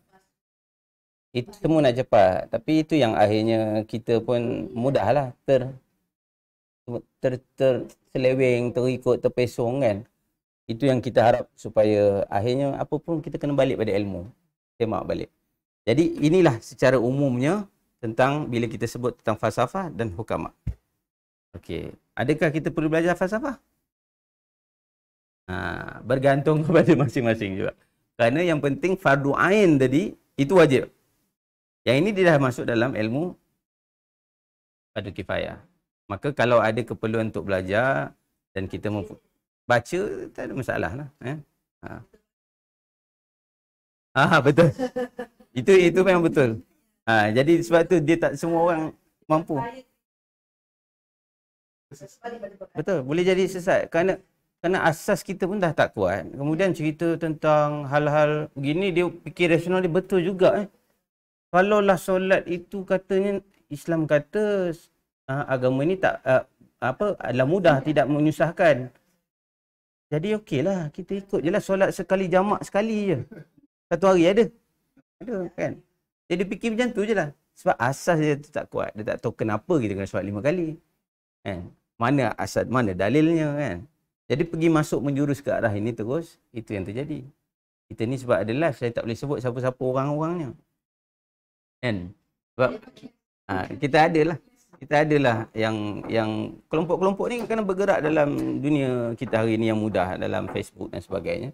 itu semua nak cepat tapi itu yang akhirnya kita pun mudahlah ter ter ter seleweng terikut terpesong kan itu yang kita harap supaya akhirnya apa pun kita kena balik pada ilmu tema balik jadi inilah secara umumnya tentang bila kita sebut tentang falsafah dan hukama okey adakah kita perlu belajar falsafah ha, bergantung kepada masing-masing juga kerana yang penting fardu ain tadi itu wajib yang ini dia dah masuk dalam ilmu Fardu Kifayah. Maka kalau ada keperluan untuk belajar dan kita mau baca, tak ada masalah lah. Eh? Ha. Ha, ha betul. itu itu memang betul. Ha, jadi sebab tu dia tak semua orang mampu. Betul, boleh jadi sesat. Kerana kerana asas kita pun dah tak kuat. Kemudian cerita tentang hal-hal gini dia fikir rasional dia betul juga eh kalaulah solat itu katanya Islam kata uh, agama ini tak uh, apa adalah mudah tidak, tidak menyusahkan. Jadi okeylah kita ikut jelah solat sekali jamak sekali je. Satu hari ada. Ada kan. Jadi fikir macam tu jelah. Sebab asas dia tu tak kuat. Dia tak tahu kenapa kita kena solat lima kali. Kan? Mana asas, mana dalilnya kan. Jadi pergi masuk menjurus ke arah ini terus. Itu yang terjadi. Kita ni sebab ada live. Saya tak boleh sebut siapa-siapa orang-orangnya kan sebab ha, kita ada lah kita ada lah yang yang kelompok-kelompok ni kena bergerak dalam dunia kita hari ni yang mudah dalam Facebook dan sebagainya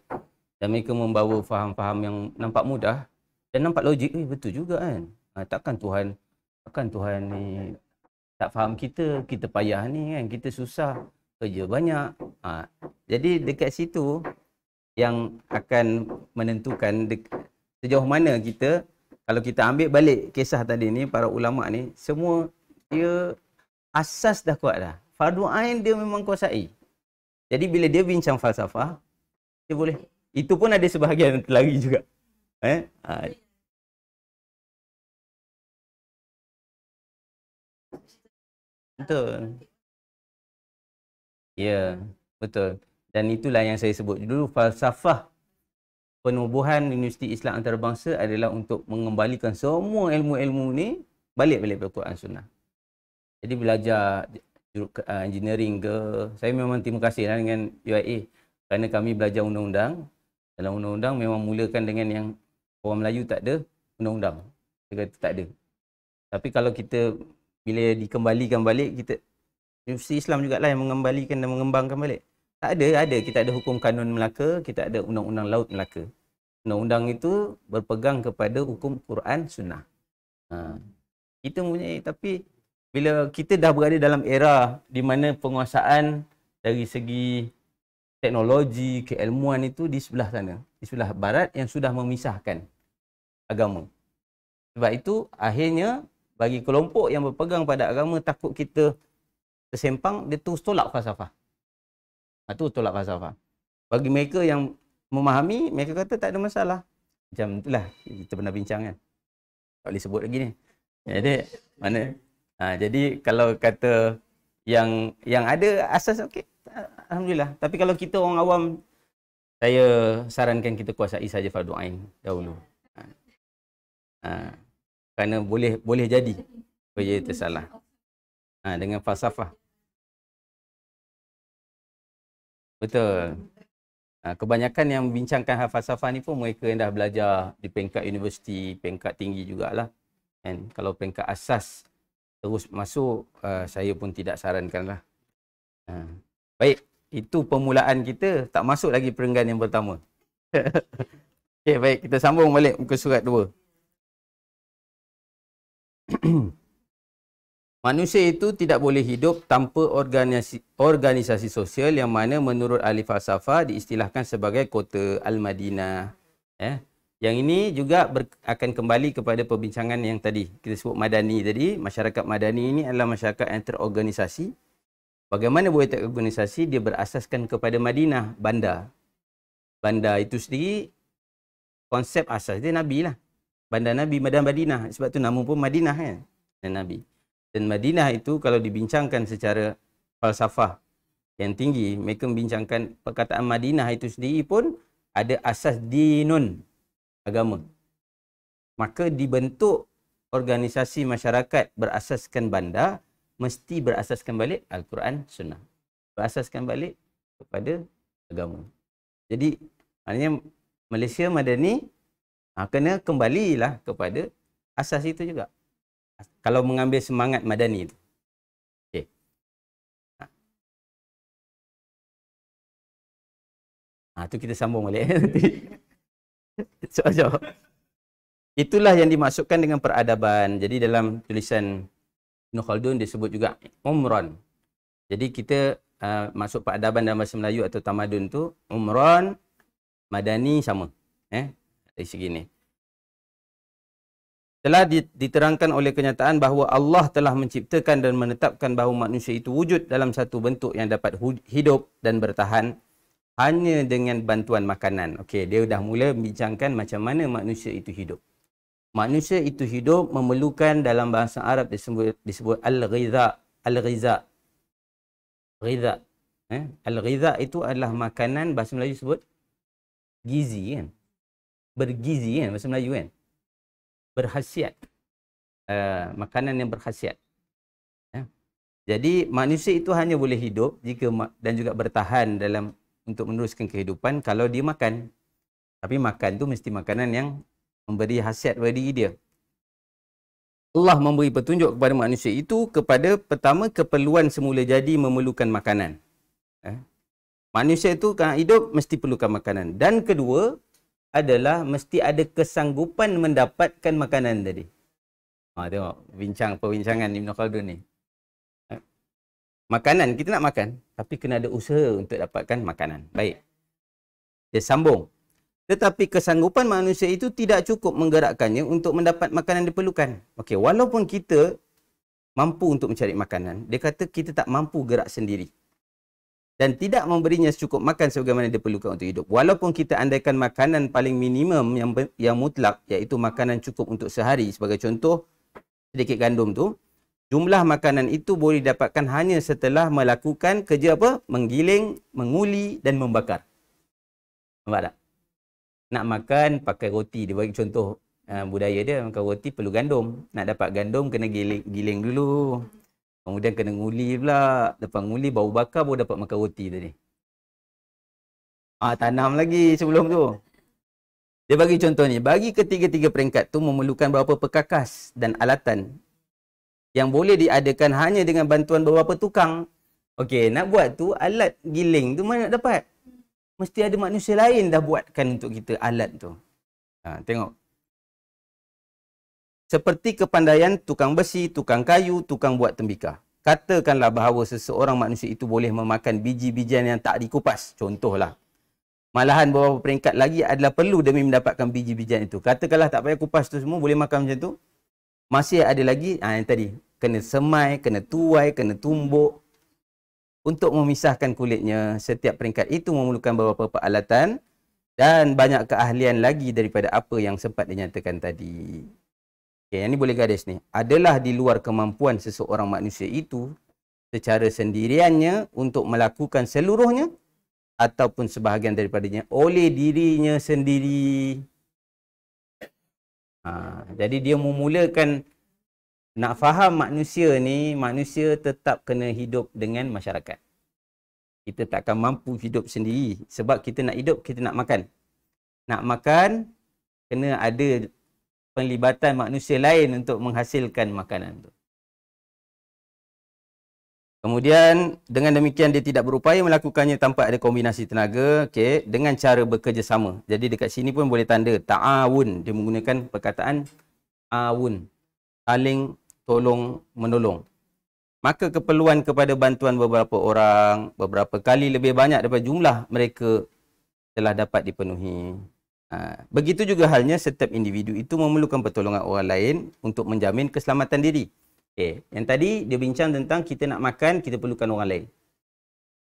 dan mereka membawa faham-faham yang nampak mudah dan nampak logik ni eh, betul juga kan ha, takkan Tuhan takkan Tuhan ni tak faham kita kita payah ni kan kita susah kerja banyak ha, jadi dekat situ yang akan menentukan dek, sejauh mana kita kalau kita ambil balik kisah tadi ni para ulama ni semua dia asas dah kuat dah fardu dia memang kuasai jadi bila dia bincang falsafah dia boleh itu pun ada sebahagian yang terlari juga eh ha. betul ya yeah, betul dan itulah yang saya sebut dulu falsafah penubuhan Universiti Islam Antarabangsa adalah untuk mengembalikan semua ilmu-ilmu ni balik-balik pada Quran Sunnah. Jadi belajar juruk ah, engineering ke, saya memang terima kasih lah dengan UIA kerana kami belajar undang-undang. Dalam undang-undang memang mulakan dengan yang orang Melayu tak ada undang-undang. Dia kata tak ada. Tapi kalau kita bila dikembalikan balik, kita Universiti Islam juga lah yang mengembalikan dan mengembangkan balik. Tak ada, ada. Kita ada hukum kanun Melaka, kita ada undang-undang laut Melaka undang-undang itu berpegang kepada hukum Quran Sunnah. Ha. Kita punya tapi bila kita dah berada dalam era di mana penguasaan dari segi teknologi, keilmuan itu di sebelah sana, di sebelah barat yang sudah memisahkan agama. Sebab itu akhirnya bagi kelompok yang berpegang pada agama takut kita tersempang, dia terus tolak falsafah. Itu ha, tolak falsafah. Bagi mereka yang memahami, mereka kata tak ada masalah. Macam itulah kita pernah bincang kan. Tak boleh sebut lagi ni. Jadi mana ha, jadi kalau kata yang yang ada asas okey alhamdulillah. Tapi kalau kita orang awam saya sarankan kita kuasai saja fardu ain dahulu. Ha. ha. Kerana boleh boleh jadi kerja tersalah. Ha, dengan falsafah. Betul. Ha, kebanyakan yang bincangkan falsafah ni pun mereka yang dah belajar di peringkat universiti, peringkat tinggi jugalah. And kalau peringkat asas terus masuk, uh, saya pun tidak sarankanlah. Ha. Baik, itu permulaan kita. Tak masuk lagi perenggan yang pertama. okay, baik. Kita sambung balik muka surat dua. Manusia itu tidak boleh hidup tanpa organisasi, organisasi sosial yang mana menurut ahli falsafah diistilahkan sebagai kota Al-Madinah. Eh? Yang ini juga ber, akan kembali kepada perbincangan yang tadi. Kita sebut madani tadi. Masyarakat madani ini adalah masyarakat yang terorganisasi. Bagaimana boleh terorganisasi? Dia berasaskan kepada Madinah, bandar. Bandar itu sendiri, konsep asas dia Nabi lah. Bandar Nabi, Madinah Madinah. Sebab tu nama pun Madinah kan. Dan Nabi. Dan Madinah itu kalau dibincangkan secara falsafah yang tinggi, mereka membincangkan perkataan Madinah itu sendiri pun ada asas dinun agama. Maka dibentuk organisasi masyarakat berasaskan bandar, mesti berasaskan balik Al-Quran Sunnah. Berasaskan balik kepada agama. Jadi, maknanya Malaysia Madani ha, kena kembalilah kepada asas itu juga kalau mengambil semangat madani itu. Okey. Ha. Ha, tu kita sambung balik nanti. Soal jawab. Itulah yang dimasukkan dengan peradaban. Jadi dalam tulisan Ibn Khaldun disebut juga Umran. Jadi kita uh, ha, masuk peradaban dalam bahasa Melayu atau Tamadun tu Umran, Madani sama. Eh? Dari segi telah diterangkan oleh kenyataan bahawa Allah telah menciptakan dan menetapkan bahawa manusia itu wujud dalam satu bentuk yang dapat hidup dan bertahan hanya dengan bantuan makanan. Okey, dia dah mula membincangkan macam mana manusia itu hidup. Manusia itu hidup memerlukan dalam bahasa Arab disebut disebut al-ghiza, al-ghiza. Ghiza. Eh? Al-ghiza itu adalah makanan bahasa Melayu sebut gizi kan. Bergizi kan bahasa Melayu kan berkhasiat. Uh, makanan yang berkhasiat. Ya. Jadi manusia itu hanya boleh hidup jika dan juga bertahan dalam untuk meneruskan kehidupan kalau dia makan. Tapi makan tu mesti makanan yang memberi hasiat bagi diri dia. Allah memberi petunjuk kepada manusia itu kepada pertama keperluan semula jadi memerlukan makanan. Eh? Manusia itu kalau hidup mesti perlukan makanan. Dan kedua, adalah mesti ada kesanggupan mendapatkan makanan tadi. Ha, tengok bincang perbincangan Ibn Khaldun ni. Ha? Makanan, kita nak makan. Tapi kena ada usaha untuk dapatkan makanan. Baik. Dia sambung. Tetapi kesanggupan manusia itu tidak cukup menggerakkannya untuk mendapat makanan diperlukan. Okey, walaupun kita mampu untuk mencari makanan, dia kata kita tak mampu gerak sendiri dan tidak memberinya cukup makan sebagaimana dia perlukan untuk hidup. Walaupun kita andaikan makanan paling minimum yang yang mutlak iaitu makanan cukup untuk sehari sebagai contoh sedikit gandum tu, jumlah makanan itu boleh dapatkan hanya setelah melakukan kerja apa? Menggiling, menguli dan membakar. Nampak tak? Nak makan pakai roti. Dia bagi contoh eh, budaya dia makan roti perlu gandum. Nak dapat gandum kena giling, giling dulu. Kemudian kena nguli pula. Lepas nguli bau bakar baru dapat makan roti tadi. Ah tanam lagi sebelum tu. Dia bagi contoh ni, bagi ketiga-tiga peringkat tu memerlukan berapa perkakas dan alatan yang boleh diadakan hanya dengan bantuan beberapa tukang. Okey, nak buat tu alat giling tu mana nak dapat? Mesti ada manusia lain dah buatkan untuk kita alat tu. Ha, tengok. Seperti kepandaian tukang besi, tukang kayu, tukang buat tembikar. Katakanlah bahawa seseorang manusia itu boleh memakan biji-bijian yang tak dikupas. Contohlah. Malahan beberapa peringkat lagi adalah perlu demi mendapatkan biji-bijian itu. Katakanlah tak payah kupas tu semua, boleh makan macam tu. Masih ada lagi ha, yang tadi. Kena semai, kena tuai, kena tumbuk. Untuk memisahkan kulitnya, setiap peringkat itu memerlukan beberapa peralatan dan banyak keahlian lagi daripada apa yang sempat dinyatakan tadi. Okay, yang ni boleh garis ni. Adalah di luar kemampuan seseorang manusia itu secara sendiriannya untuk melakukan seluruhnya ataupun sebahagian daripadanya oleh dirinya sendiri. Ha, jadi dia memulakan nak faham manusia ni, manusia tetap kena hidup dengan masyarakat. Kita tak akan mampu hidup sendiri sebab kita nak hidup, kita nak makan. Nak makan, kena ada penglibatan manusia lain untuk menghasilkan makanan tu. Kemudian dengan demikian dia tidak berupaya melakukannya tanpa ada kombinasi tenaga okay, dengan cara bekerjasama. Jadi dekat sini pun boleh tanda ta'awun. Dia menggunakan perkataan awun. Saling tolong menolong. Maka keperluan kepada bantuan beberapa orang beberapa kali lebih banyak daripada jumlah mereka telah dapat dipenuhi. Ha, begitu juga halnya setiap individu itu memerlukan pertolongan orang lain untuk menjamin keselamatan diri. Okay. Yang tadi dia bincang tentang kita nak makan, kita perlukan orang lain.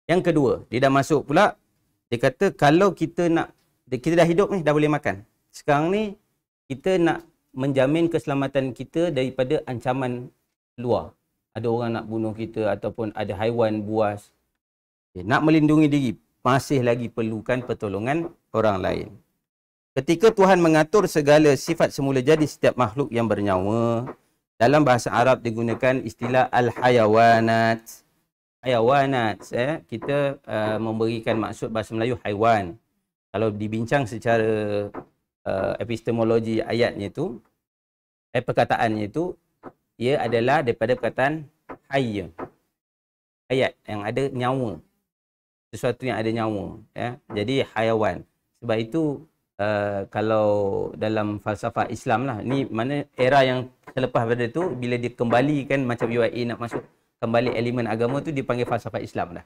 Yang kedua, dia dah masuk pula. Dia kata kalau kita nak, kita dah hidup ni, dah boleh makan. Sekarang ni, kita nak menjamin keselamatan kita daripada ancaman luar. Ada orang nak bunuh kita ataupun ada haiwan buas. Okay. Nak melindungi diri, masih lagi perlukan pertolongan orang lain. Ketika Tuhan mengatur segala sifat semula jadi setiap makhluk yang bernyawa, dalam bahasa Arab digunakan istilah al-hayawanat. Hayawanat, eh? kita uh, memberikan maksud bahasa Melayu haiwan. Kalau dibincang secara uh, epistemologi ayatnya itu, eh, perkataannya itu, ia adalah daripada perkataan hayya. Ayat yang ada nyawa. Sesuatu yang ada nyawa. Ya? Jadi hayawan. Sebab itu Eh, kalau dalam falsafah Islam lah ni mana era yang selepas pada tu bila dia kembali kan macam UIA nak masuk kembali elemen agama tu dipanggil falsafah Islam dah.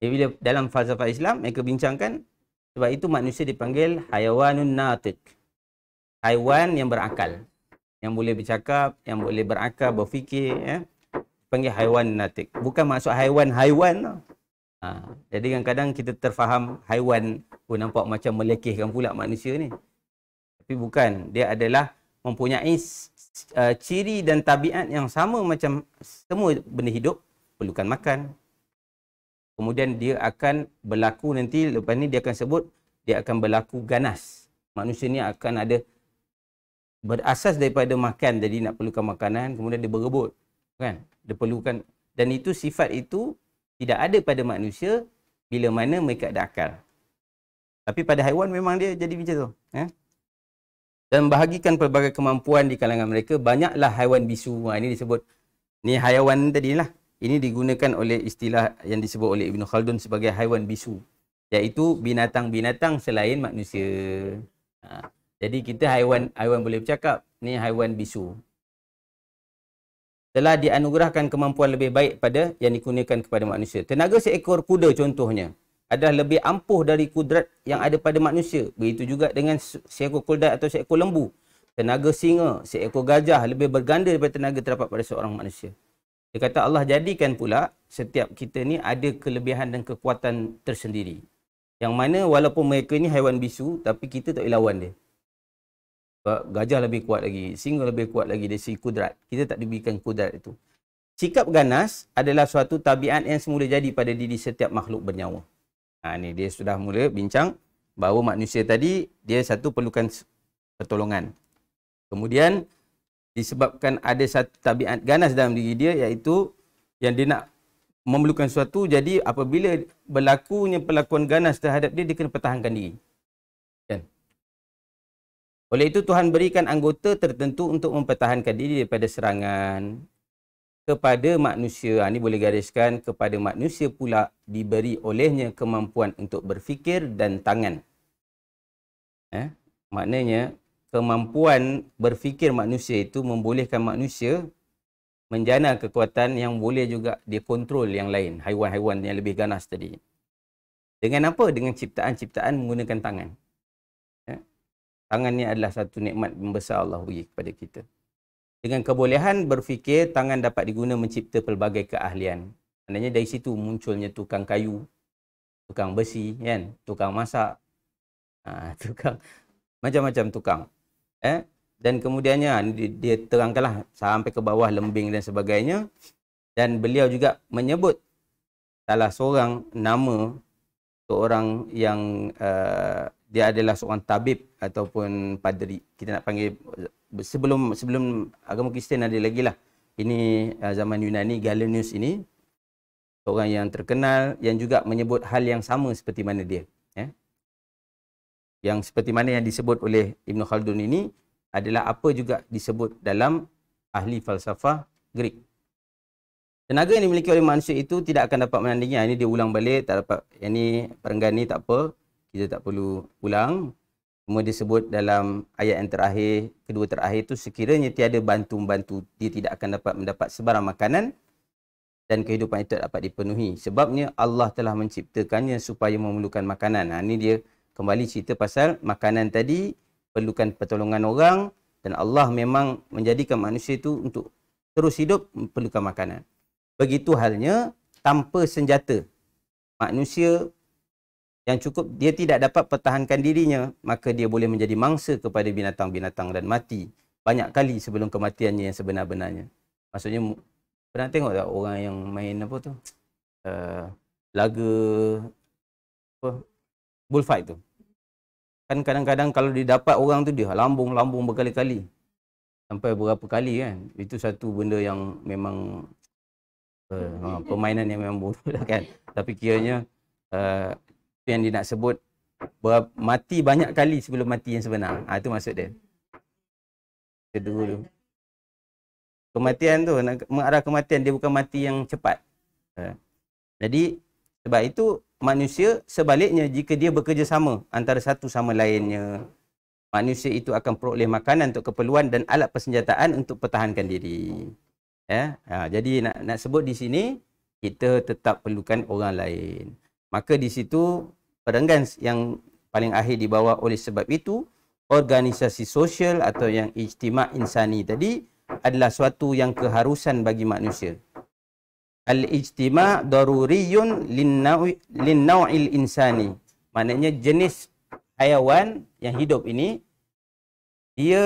Jadi bila dalam falsafah Islam mereka bincangkan sebab itu manusia dipanggil hayawanun natik. Haiwan yang berakal. Yang boleh bercakap, yang boleh berakal, berfikir. Ya. Panggil haiwan natik. Bukan maksud haiwan-haiwan. Tau. Lah. Ha. Jadi kadang-kadang kita terfaham haiwan pun nampak macam melekehkan pula manusia ni. Tapi bukan. Dia adalah mempunyai uh, ciri dan tabiat yang sama macam semua benda hidup perlukan makan. Kemudian dia akan berlaku nanti, lepas ni dia akan sebut, dia akan berlaku ganas. Manusia ni akan ada berasas daripada makan. Jadi nak perlukan makanan, kemudian dia berebut. Kan? Dia perlukan. Dan itu sifat itu tidak ada pada manusia bila mana mereka ada akal. Tapi pada haiwan memang dia jadi macam tu. Eh? Dan bahagikan pelbagai kemampuan di kalangan mereka, banyaklah haiwan bisu. Ha, ini disebut, ni haiwan tadi lah. Ini digunakan oleh istilah yang disebut oleh Ibn Khaldun sebagai haiwan bisu. Iaitu binatang-binatang selain manusia. Ha. Jadi kita haiwan haiwan boleh bercakap, ni haiwan bisu telah dianugerahkan kemampuan lebih baik pada yang dikurniakan kepada manusia. Tenaga seekor kuda contohnya adalah lebih ampuh dari kudrat yang ada pada manusia. Begitu juga dengan seekor kuda atau seekor lembu. Tenaga singa, seekor gajah lebih berganda daripada tenaga terdapat pada seorang manusia. Dia kata Allah jadikan pula setiap kita ni ada kelebihan dan kekuatan tersendiri. Yang mana walaupun mereka ni haiwan bisu tapi kita tak boleh lawan dia. Sebab gajah lebih kuat lagi, singa lebih kuat lagi dari segi kudrat. Kita tak diberikan kudrat itu. Sikap ganas adalah suatu tabiat yang semula jadi pada diri setiap makhluk bernyawa. Ha, ini dia sudah mula bincang bahawa manusia tadi dia satu perlukan pertolongan. Kemudian disebabkan ada satu tabiat ganas dalam diri dia iaitu yang dia nak memerlukan sesuatu jadi apabila berlakunya perlakuan ganas terhadap dia dia kena pertahankan diri. Oleh itu Tuhan berikan anggota tertentu untuk mempertahankan diri daripada serangan kepada manusia. Ha, ini boleh gariskan kepada manusia pula diberi olehnya kemampuan untuk berfikir dan tangan. Eh, maknanya kemampuan berfikir manusia itu membolehkan manusia menjana kekuatan yang boleh juga dikontrol yang lain, haiwan-haiwan yang lebih ganas tadi. Dengan apa? Dengan ciptaan-ciptaan menggunakan tangan. Tangan ni adalah satu nikmat membesar Allah bagi kepada kita. Dengan kebolehan berfikir, tangan dapat diguna mencipta pelbagai keahlian. Maknanya dari situ munculnya tukang kayu, tukang besi, kan? tukang masak, ha, tukang macam-macam tukang. Eh? Dan kemudiannya ha, dia terangkanlah sampai ke bawah lembing dan sebagainya. Dan beliau juga menyebut salah seorang nama seorang yang uh, dia adalah seorang tabib ataupun paderi. Kita nak panggil sebelum sebelum agama Kristian ada lagi lah. Ini uh, zaman Yunani, Galenius ini orang yang terkenal yang juga menyebut hal yang sama seperti mana dia. Eh? Yang seperti mana yang disebut oleh Ibn Khaldun ini adalah apa juga disebut dalam ahli falsafah Greek. Tenaga yang dimiliki oleh manusia itu tidak akan dapat menandingi. Ini dia ulang balik, tak dapat. ini perenggan ini tak apa kita tak perlu ulang. Cuma disebut dalam ayat yang terakhir, kedua terakhir itu sekiranya tiada bantu-bantu, dia tidak akan dapat mendapat sebarang makanan dan kehidupan itu dapat dipenuhi. Sebabnya Allah telah menciptakannya supaya memerlukan makanan. Ha, ini dia kembali cerita pasal makanan tadi, perlukan pertolongan orang dan Allah memang menjadikan manusia itu untuk terus hidup perlukan makanan. Begitu halnya tanpa senjata. Manusia yang cukup dia tidak dapat pertahankan dirinya maka dia boleh menjadi mangsa kepada binatang-binatang dan mati banyak kali sebelum kematiannya yang sebenar-benarnya maksudnya pernah tengok tak orang yang main apa tu uh, laga apa bullfight tu kan kadang-kadang kalau dia dapat orang tu dia lambung-lambung berkali-kali sampai berapa kali kan itu satu benda yang memang uh, permainan yang memang bodoh lah kan tapi kiranya uh, itu yang dia nak sebut ber- mati banyak kali sebelum mati yang sebenar. Ha, itu maksud dia. Kedua Kematian tu, mengarah kematian dia bukan mati yang cepat. Ha. Jadi, sebab itu manusia sebaliknya jika dia bekerjasama antara satu sama lainnya, manusia itu akan peroleh makanan untuk keperluan dan alat persenjataan untuk pertahankan diri. Ya, ha, jadi nak, nak sebut di sini, kita tetap perlukan orang lain. Maka di situ perenggan yang paling akhir dibawa oleh sebab itu organisasi sosial atau yang ijtima' insani tadi adalah suatu yang keharusan bagi manusia. Al-ijtima' daruriyun linnaw'il insani. Maknanya jenis hayawan yang hidup ini, dia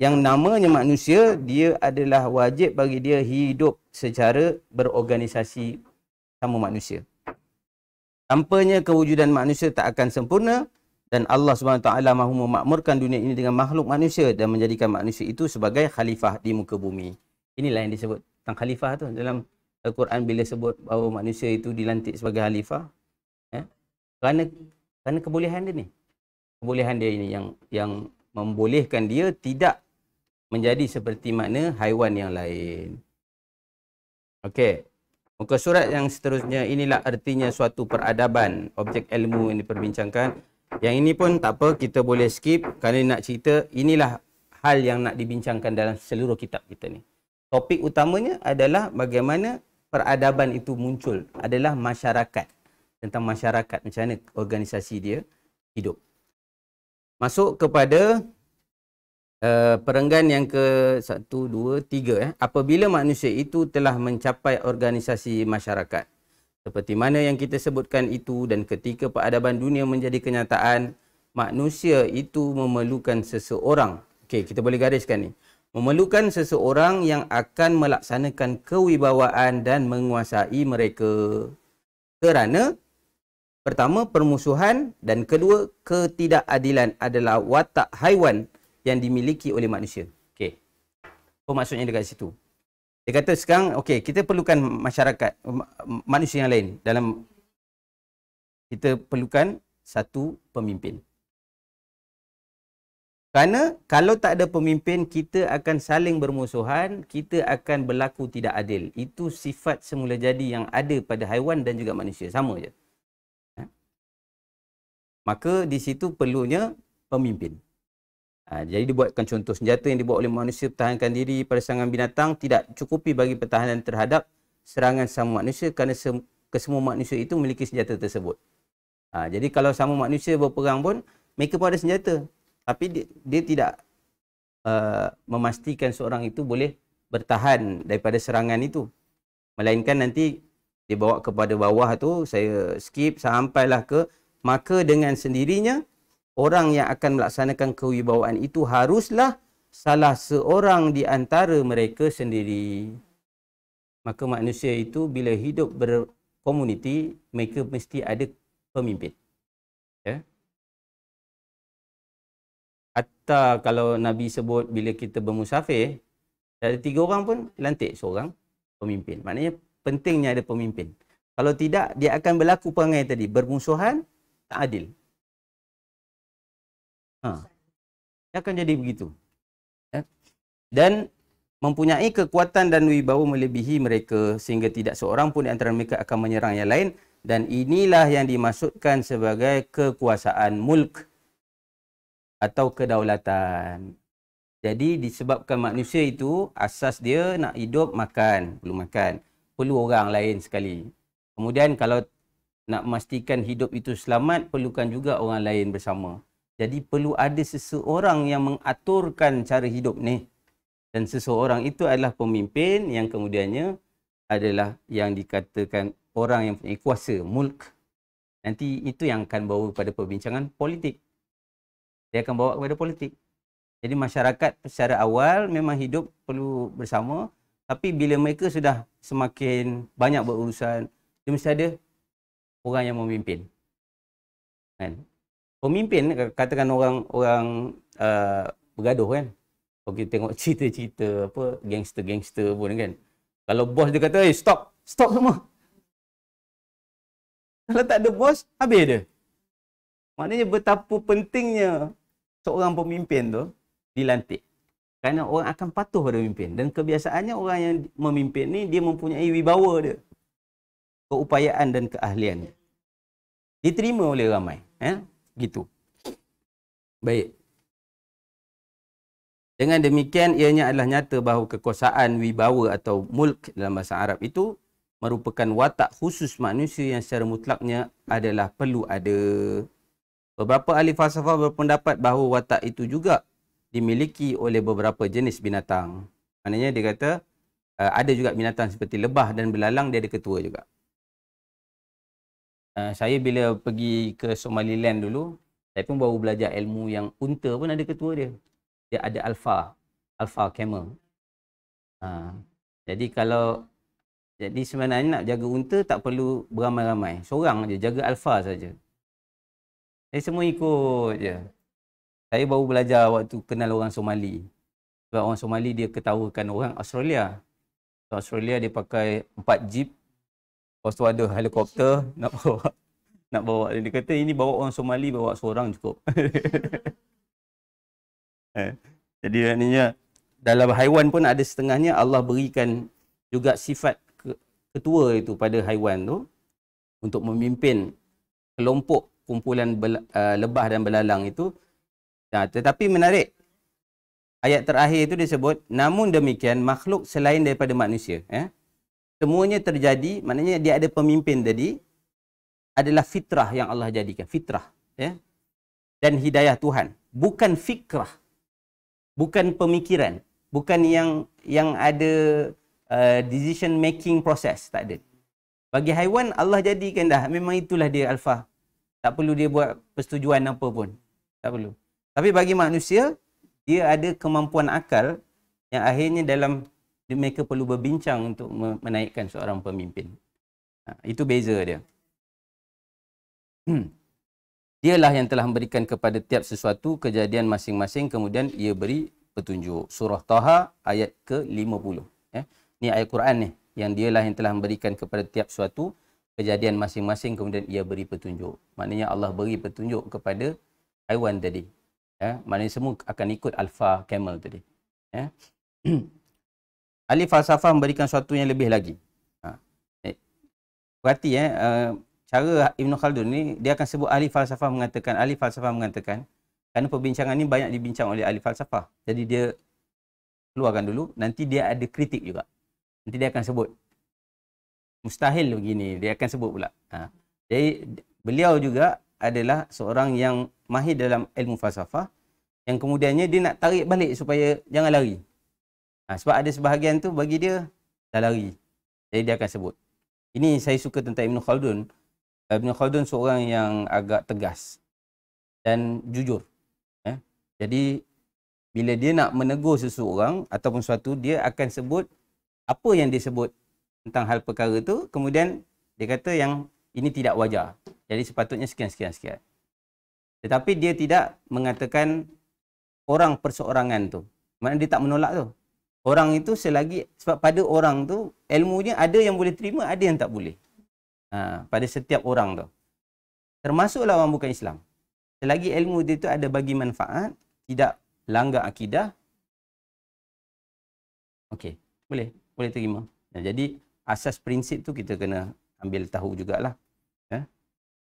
yang namanya manusia, dia adalah wajib bagi dia hidup secara berorganisasi sama manusia. Tanpanya kewujudan manusia tak akan sempurna dan Allah SWT mahu memakmurkan dunia ini dengan makhluk manusia dan menjadikan manusia itu sebagai khalifah di muka bumi. Inilah yang disebut tentang khalifah tu dalam Al-Quran bila sebut bahawa manusia itu dilantik sebagai khalifah. Ya? Kerana, kerana kebolehan dia ni. Kebolehan dia ini yang yang membolehkan dia tidak menjadi seperti mana haiwan yang lain. Okey. Muka surat yang seterusnya inilah artinya suatu peradaban objek ilmu yang diperbincangkan. Yang ini pun tak apa kita boleh skip kalau nak cerita inilah hal yang nak dibincangkan dalam seluruh kitab kita ni. Topik utamanya adalah bagaimana peradaban itu muncul adalah masyarakat. Tentang masyarakat macam mana organisasi dia hidup. Masuk kepada Uh, perenggan yang ke satu, dua, tiga. Eh. Apabila manusia itu telah mencapai organisasi masyarakat. Seperti mana yang kita sebutkan itu dan ketika peradaban dunia menjadi kenyataan, manusia itu memerlukan seseorang. Okey, kita boleh gariskan ni. Memerlukan seseorang yang akan melaksanakan kewibawaan dan menguasai mereka. Kerana pertama, permusuhan dan kedua, ketidakadilan adalah watak haiwan yang dimiliki oleh manusia. Okey. Apa oh, maksudnya dekat situ? Dia kata sekarang, okey, kita perlukan masyarakat, um, um, manusia yang lain dalam kita perlukan satu pemimpin. Kerana kalau tak ada pemimpin, kita akan saling bermusuhan, kita akan berlaku tidak adil. Itu sifat semula jadi yang ada pada haiwan dan juga manusia. Sama je. Ha? Maka di situ perlunya pemimpin. Ha, jadi dibuatkan contoh senjata yang dibuat oleh manusia pertahankan diri pada serangan binatang tidak cukupi bagi pertahanan terhadap serangan sama manusia kerana se- kesemua manusia itu memiliki senjata tersebut. Ha, jadi kalau sama manusia berperang pun mereka pun ada senjata tapi dia, dia tidak uh, memastikan seorang itu boleh bertahan daripada serangan itu. Melainkan nanti dibawa kepada bawah tu saya skip sampailah ke maka dengan sendirinya orang yang akan melaksanakan kewibawaan itu haruslah salah seorang di antara mereka sendiri. Maka manusia itu bila hidup berkomuniti, mereka mesti ada pemimpin. Ya. Atta kalau Nabi sebut bila kita bermusafir, ada tiga orang pun lantik seorang pemimpin. Maknanya pentingnya ada pemimpin. Kalau tidak, dia akan berlaku perangai tadi. Bermusuhan, tak adil. Ha. Dia akan jadi begitu. Ya. Dan mempunyai kekuatan dan wibawa melebihi mereka sehingga tidak seorang pun di antara mereka akan menyerang yang lain dan inilah yang dimaksudkan sebagai kekuasaan mulk atau kedaulatan. Jadi disebabkan manusia itu asas dia nak hidup makan, perlu makan. Perlu orang lain sekali. Kemudian kalau nak memastikan hidup itu selamat, perlukan juga orang lain bersama. Jadi perlu ada seseorang yang mengaturkan cara hidup ni. Dan seseorang itu adalah pemimpin yang kemudiannya adalah yang dikatakan orang yang punya kuasa, mulk. Nanti itu yang akan bawa kepada perbincangan politik. Dia akan bawa kepada politik. Jadi masyarakat secara awal memang hidup perlu bersama. Tapi bila mereka sudah semakin banyak berurusan, dia mesti ada orang yang memimpin. Kan? pemimpin eh, katakan orang orang uh, bergaduh kan. Kalau kita tengok cerita-cerita apa gangster-gangster pun kan. Kalau bos dia kata, "Eh, stop, stop semua." Kalau tak ada bos, habis dia. Maknanya betapa pentingnya seorang pemimpin tu dilantik. Kerana orang akan patuh pada pemimpin. Dan kebiasaannya orang yang memimpin ni, dia mempunyai wibawa dia. Keupayaan dan keahliannya. Diterima oleh ramai. Eh? gitu. Baik. Dengan demikian ianya adalah nyata bahawa kekuasaan wibawa atau mulk dalam bahasa Arab itu merupakan watak khusus manusia yang secara mutlaknya adalah perlu ada. Beberapa ahli falsafah berpendapat bahawa watak itu juga dimiliki oleh beberapa jenis binatang. Maknanya dia kata eh, ada juga binatang seperti lebah dan belalang dia ada ketua juga. Eh, saya bila pergi ke Somaliland dulu, saya pun baru belajar ilmu yang unta pun ada ketua dia. Dia ada Alpha, Alpha camel. Ha. Jadi kalau jadi sebenarnya nak jaga unta tak perlu beramai-ramai. Seorang aja jaga Alpha saja. Saya semua ikut je. Saya baru belajar waktu kenal orang Somali. Sebab orang Somali dia ketawakan orang Australia. Australia dia pakai empat jeep Lepas tu ada helikopter nak bawa nak bawa dia kata ini bawa orang Somali bawa seorang cukup. eh. Jadi maknanya dalam haiwan pun ada setengahnya Allah berikan juga sifat ketua itu pada haiwan tu untuk memimpin kelompok kumpulan bel, uh, eh, lebah dan belalang itu. Nah, tetapi menarik ayat terakhir itu disebut namun demikian makhluk selain daripada manusia eh semuanya terjadi maknanya dia ada pemimpin tadi adalah fitrah yang Allah jadikan fitrah ya dan hidayah Tuhan bukan fikrah bukan pemikiran bukan yang yang ada uh, decision making process tak ada bagi haiwan Allah jadikan dah memang itulah dia alfa tak perlu dia buat persetujuan apa pun tak perlu tapi bagi manusia dia ada kemampuan akal yang akhirnya dalam mereka perlu berbincang untuk menaikkan seorang pemimpin. Ha, itu beza dia. Hmm. Dialah yang telah memberikan kepada tiap sesuatu kejadian masing-masing kemudian ia beri petunjuk. Surah Taha ayat ke-50. Eh, Ini ayat Quran ni. Yang dialah yang telah memberikan kepada tiap sesuatu kejadian masing-masing kemudian ia beri petunjuk. Maknanya Allah beri petunjuk kepada haiwan tadi. Eh, maknanya semua akan ikut alfa camel tadi. Eh. Ahli falsafah memberikan sesuatu yang lebih lagi. Ha. Eh. Berarti eh, eh cara Ibn Khaldun ni, dia akan sebut ahli falsafah mengatakan, ahli falsafah mengatakan, kerana perbincangan ni banyak dibincang oleh ahli falsafah. Jadi dia keluarkan dulu, nanti dia ada kritik juga. Nanti dia akan sebut. Mustahil begini, dia akan sebut pula. Ha. Jadi beliau juga adalah seorang yang mahir dalam ilmu falsafah yang kemudiannya dia nak tarik balik supaya jangan lari. Ha, sebab ada sebahagian tu bagi dia dah lari. Jadi dia akan sebut. Ini saya suka tentang Ibn Khaldun. Ibn Khaldun seorang yang agak tegas dan jujur. Eh? Jadi bila dia nak menegur seseorang ataupun sesuatu, dia akan sebut apa yang dia sebut tentang hal perkara tu. Kemudian dia kata yang ini tidak wajar. Jadi sepatutnya sekian-sekian-sekian. Tetapi dia tidak mengatakan orang perseorangan tu. Maksudnya dia tak menolak tu orang itu selagi sebab pada orang tu ilmunya ada yang boleh terima ada yang tak boleh ha, pada setiap orang tu termasuklah orang bukan Islam selagi ilmu dia tu ada bagi manfaat tidak langgar akidah okey boleh boleh terima nah, ya, jadi asas prinsip tu kita kena ambil tahu jugalah ya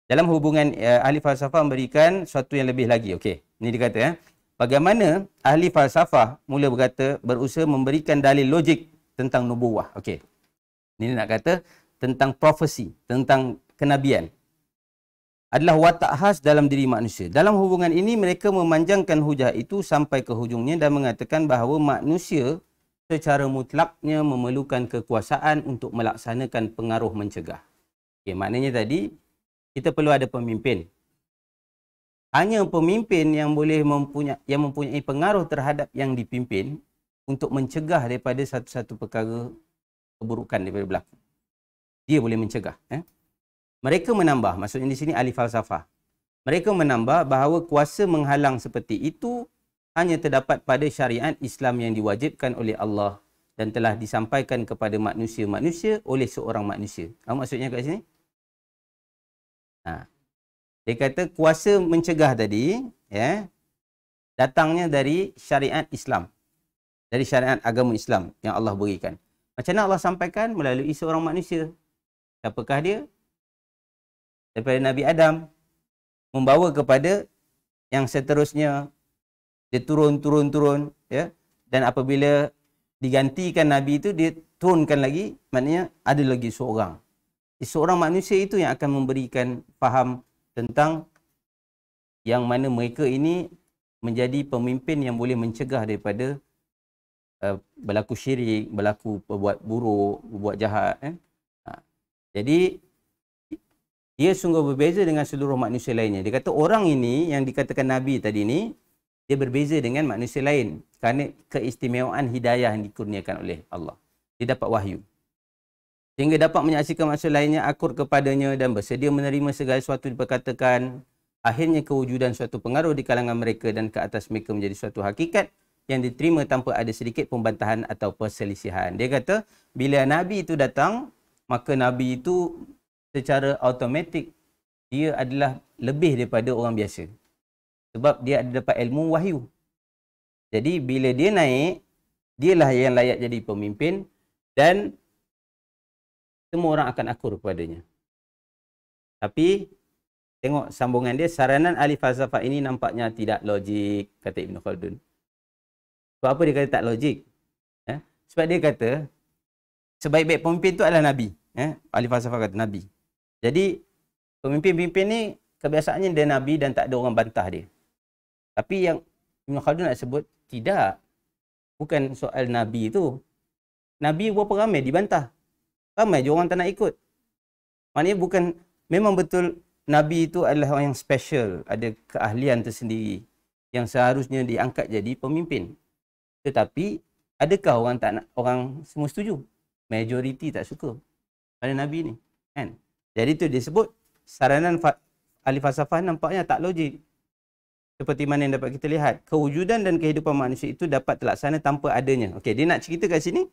dalam hubungan eh, ahli falsafah memberikan suatu yang lebih lagi okey ini dia kata eh? Bagaimana ahli falsafah mula berkata berusaha memberikan dalil logik tentang nubuah. Okey. Ini nak kata tentang profesi, tentang kenabian. Adalah watak khas dalam diri manusia. Dalam hubungan ini mereka memanjangkan hujah itu sampai ke hujungnya dan mengatakan bahawa manusia secara mutlaknya memerlukan kekuasaan untuk melaksanakan pengaruh mencegah. Okay, maknanya tadi kita perlu ada pemimpin hanya pemimpin yang boleh mempunyai yang mempunyai pengaruh terhadap yang dipimpin untuk mencegah daripada satu-satu perkara keburukan daripada berlaku. Dia boleh mencegah, eh. Mereka menambah, maksudnya di sini ahli falsafah. Mereka menambah bahawa kuasa menghalang seperti itu hanya terdapat pada syariat Islam yang diwajibkan oleh Allah dan telah disampaikan kepada manusia-manusia oleh seorang manusia. Apa maksudnya kat sini? Ha. Dia kata kuasa mencegah tadi, ya, yeah, datangnya dari syariat Islam. Dari syariat agama Islam yang Allah berikan. Macam mana Allah sampaikan melalui seorang manusia? Siapakah dia? Daripada Nabi Adam. Membawa kepada yang seterusnya. Dia turun, turun, turun. ya. Yeah. Dan apabila digantikan Nabi itu, dia turunkan lagi. Maknanya ada lagi seorang. Seorang manusia itu yang akan memberikan faham tentang yang mana mereka ini menjadi pemimpin yang boleh mencegah daripada uh, berlaku syirik, berlaku buat buruk, buat jahat. Eh? Ha. Jadi, dia sungguh berbeza dengan seluruh manusia lainnya. Dia kata orang ini yang dikatakan Nabi tadi ini, dia berbeza dengan manusia lain kerana keistimewaan hidayah yang dikurniakan oleh Allah. Dia dapat wahyu sehingga dapat menyaksikan maksud lainnya akur kepadanya dan bersedia menerima segala sesuatu diperkatakan akhirnya kewujudan suatu pengaruh di kalangan mereka dan ke atas mereka menjadi suatu hakikat yang diterima tanpa ada sedikit pembantahan atau perselisihan. Dia kata bila nabi itu datang maka nabi itu secara automatik dia adalah lebih daripada orang biasa. Sebab dia ada dapat ilmu wahyu. Jadi bila dia naik dialah yang layak jadi pemimpin dan semua orang akan akur kepadanya. Tapi tengok sambungan dia saranan ahli falsafah ini nampaknya tidak logik kata Ibn Khaldun. Sebab apa dia kata tak logik? Eh? Sebab dia kata sebaik-baik pemimpin itu adalah nabi, eh? Ahli falsafah kata nabi. Jadi pemimpin-pemimpin ini kebiasaannya dia nabi dan tak ada orang bantah dia. Tapi yang Ibn Khaldun nak sebut tidak bukan soal nabi itu. Nabi berapa ramai dibantah? Ramai je orang tak nak ikut. Maknanya bukan, memang betul Nabi itu adalah orang yang special. Ada keahlian tersendiri yang seharusnya diangkat jadi pemimpin. Tetapi, adakah orang tak nak, orang semua setuju? Majoriti tak suka pada Nabi ni. Kan? Jadi tu disebut saranan fa- ahli falsafah nampaknya tak logik. Seperti mana yang dapat kita lihat. Kewujudan dan kehidupan manusia itu dapat terlaksana tanpa adanya. Okey, dia nak cerita kat sini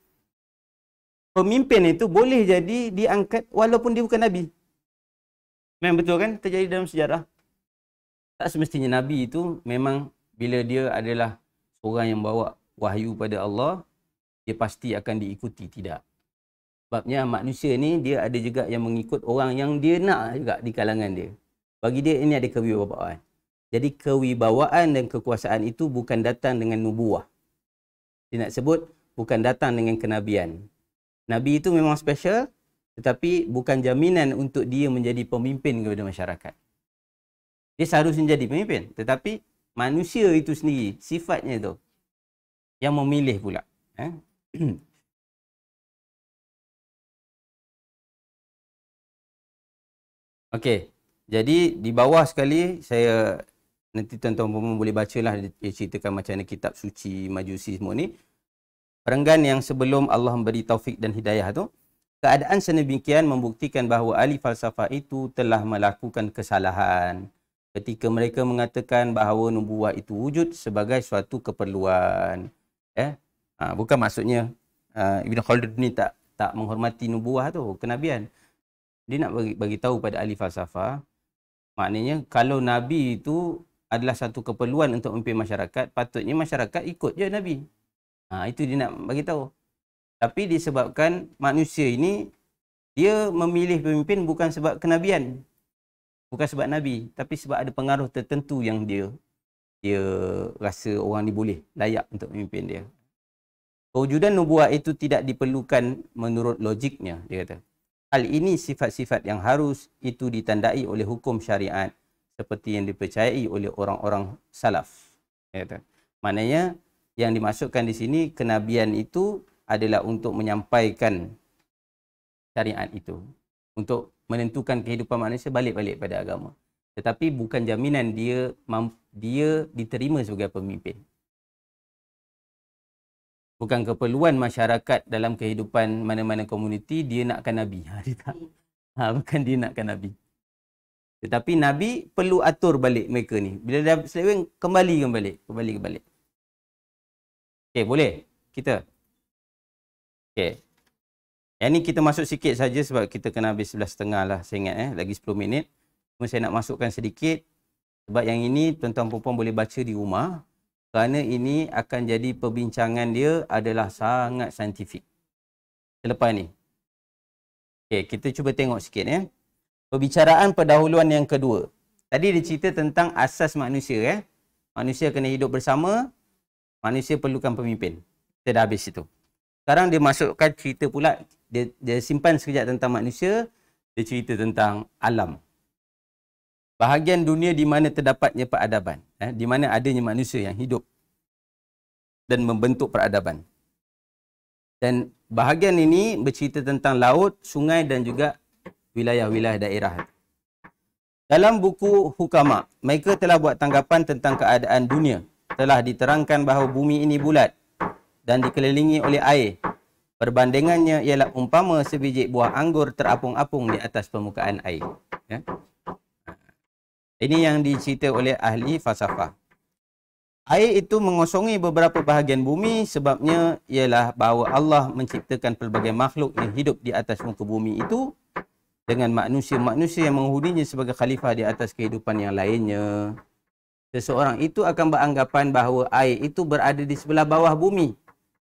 pemimpin itu boleh jadi diangkat walaupun dia bukan nabi. Memang betul kan terjadi dalam sejarah. Tak semestinya nabi itu memang bila dia adalah orang yang bawa wahyu pada Allah, dia pasti akan diikuti tidak. Sebabnya manusia ni dia ada juga yang mengikut orang yang dia nak juga di kalangan dia. Bagi dia ini ada kewibawaan. Jadi kewibawaan dan kekuasaan itu bukan datang dengan nubuah. Dia nak sebut bukan datang dengan kenabian. Nabi itu memang special tetapi bukan jaminan untuk dia menjadi pemimpin kepada masyarakat. Dia seharusnya jadi pemimpin tetapi manusia itu sendiri sifatnya itu yang memilih pula. Eh? Okey, jadi di bawah sekali saya nanti tuan-tuan boleh bacalah ceritakan macam mana kitab suci majusi semua ni perenggan yang sebelum Allah memberi taufik dan hidayah tu keadaan senebikian membuktikan bahawa ahli falsafah itu telah melakukan kesalahan ketika mereka mengatakan bahawa nubuah itu wujud sebagai suatu keperluan eh ha, bukan maksudnya uh, Ibn Khaldun ni tak tak menghormati nubuah tu kenabian dia nak bagi, bagi tahu pada ahli falsafah maknanya kalau nabi itu adalah satu keperluan untuk memimpin masyarakat patutnya masyarakat ikut je nabi Ha, itu dia nak bagi tahu. Tapi disebabkan manusia ini dia memilih pemimpin bukan sebab kenabian. Bukan sebab nabi, tapi sebab ada pengaruh tertentu yang dia dia rasa orang ni boleh layak untuk memimpin dia. Kewujudan nubuah itu tidak diperlukan menurut logiknya, dia kata. Hal ini sifat-sifat yang harus itu ditandai oleh hukum syariat seperti yang dipercayai oleh orang-orang salaf. Dia kata. Maknanya, yang dimasukkan di sini kenabian itu adalah untuk menyampaikan syariat itu untuk menentukan kehidupan manusia balik-balik pada agama tetapi bukan jaminan dia dia diterima sebagai pemimpin bukan keperluan masyarakat dalam kehidupan mana-mana komuniti dia nakkan nabi ha, dia tak ha, bukan dia nakkan nabi tetapi Nabi perlu atur balik mereka ni. Bila dah selewing, kembali kembali. Kembali kembali. Okey, boleh kita. Okey. Yang ni kita masuk sikit saja sebab kita kena habis 11.30 lah saya ingat eh. Lagi 10 minit. Cuma saya nak masukkan sedikit. Sebab yang ini tuan-tuan perempuan boleh baca di rumah. Kerana ini akan jadi perbincangan dia adalah sangat saintifik. Selepas ni. Okey, kita cuba tengok sikit ya. Eh. Perbicaraan pendahuluan yang kedua. Tadi dia cerita tentang asas manusia Eh. Manusia kena hidup bersama manusia perlukan pemimpin. Kita dah habis situ. Sekarang dia masukkan cerita pula, dia, dia simpan sekejap tentang manusia, dia cerita tentang alam. Bahagian dunia di mana terdapatnya peradaban. Eh, di mana adanya manusia yang hidup dan membentuk peradaban. Dan bahagian ini bercerita tentang laut, sungai dan juga wilayah-wilayah daerah. Dalam buku Hukama, mereka telah buat tanggapan tentang keadaan dunia telah diterangkan bahawa bumi ini bulat dan dikelilingi oleh air. Perbandingannya ialah umpama sebiji buah anggur terapung-apung di atas permukaan air. Ya. Ini yang dicerita oleh ahli falsafah. Air itu mengosongi beberapa bahagian bumi sebabnya ialah bahawa Allah menciptakan pelbagai makhluk yang hidup di atas muka bumi itu dengan manusia-manusia yang menghuninya sebagai khalifah di atas kehidupan yang lainnya seseorang itu akan beranggapan bahawa air itu berada di sebelah bawah bumi.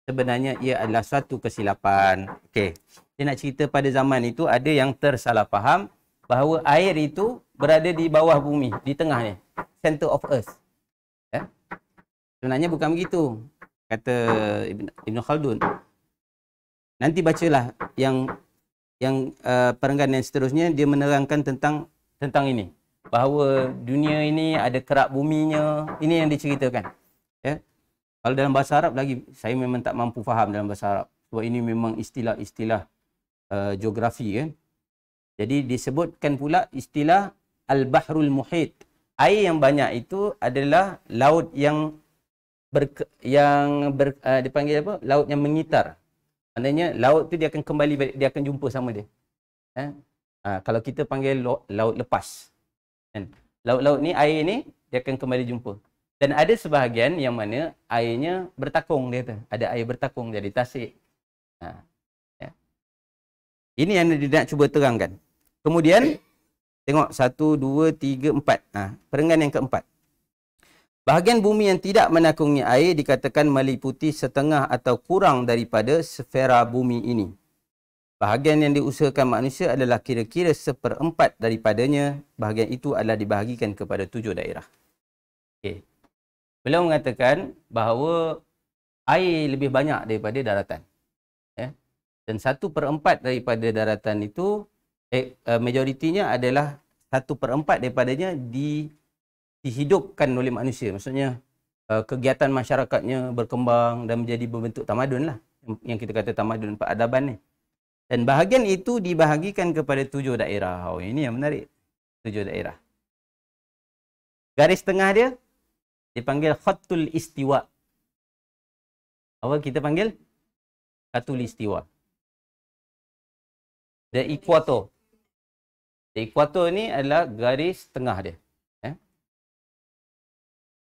Sebenarnya ia adalah satu kesilapan. Okey. Dia nak cerita pada zaman itu ada yang tersalah faham bahawa air itu berada di bawah bumi, di tengah ni. Center of earth. Ya. Sebenarnya bukan begitu. Kata Ibn, Ibn Khaldun. Nanti bacalah yang yang uh, perenggan yang seterusnya dia menerangkan tentang tentang ini bahawa dunia ini ada kerak buminya. Ini yang diceritakan. Ya. Kalau dalam bahasa Arab lagi, saya memang tak mampu faham dalam bahasa Arab. Sebab ini memang istilah-istilah uh, geografi. Ya. Jadi disebutkan pula istilah Al-Bahrul muhid, Air yang banyak itu adalah laut yang ber, yang ber, uh, dipanggil apa? Laut yang mengitar. Maknanya laut tu dia akan kembali balik, dia akan jumpa sama dia. Eh? Uh, kalau kita panggil laut lepas. Kan? Laut-laut ni air ni dia akan kembali jumpa. Dan ada sebahagian yang mana airnya bertakung dia kata. Ada air bertakung jadi tasik. Ha. Ya. Ini yang dia nak cuba terangkan. Kemudian tengok satu, dua, tiga, empat. Ha. Perenggan yang keempat. Bahagian bumi yang tidak menakungi air dikatakan meliputi setengah atau kurang daripada sfera bumi ini. Bahagian yang diusahakan manusia adalah kira-kira seperempat daripadanya. Bahagian itu adalah dibahagikan kepada tujuh daerah. Okay. Beliau mengatakan bahawa air lebih banyak daripada daratan. Yeah. Dan satu perempat daripada daratan itu, eh, eh majoritinya adalah satu perempat daripadanya di, dihidupkan oleh manusia. Maksudnya uh, kegiatan masyarakatnya berkembang dan menjadi berbentuk tamadun lah. Yang kita kata tamadun peradaban ni. Dan bahagian itu dibahagikan kepada tujuh daerah. Oh, ini yang menarik. Tujuh daerah. Garis tengah dia dipanggil khatul istiwa. Apa kita panggil? Khatul istiwa. The equator. The equator ni adalah garis tengah dia. Eh?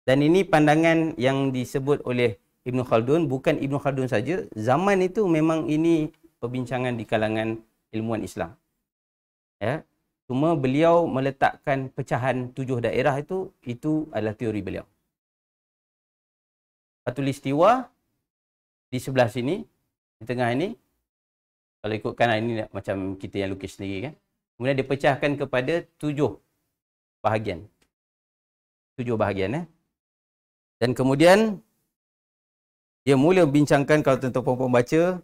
Dan ini pandangan yang disebut oleh Ibn Khaldun. Bukan Ibn Khaldun saja. Zaman itu memang ini perbincangan di kalangan ilmuwan Islam. Ya. Cuma beliau meletakkan pecahan tujuh daerah itu, itu adalah teori beliau. Katulistiwa di sebelah sini, di tengah ini, kalau ikut kanan ini macam kita yang lukis sendiri kan. Kemudian dipecahkan kepada tujuh bahagian. Tujuh bahagian. Eh? Dan kemudian dia mula bincangkan kalau tuan-tuan puan baca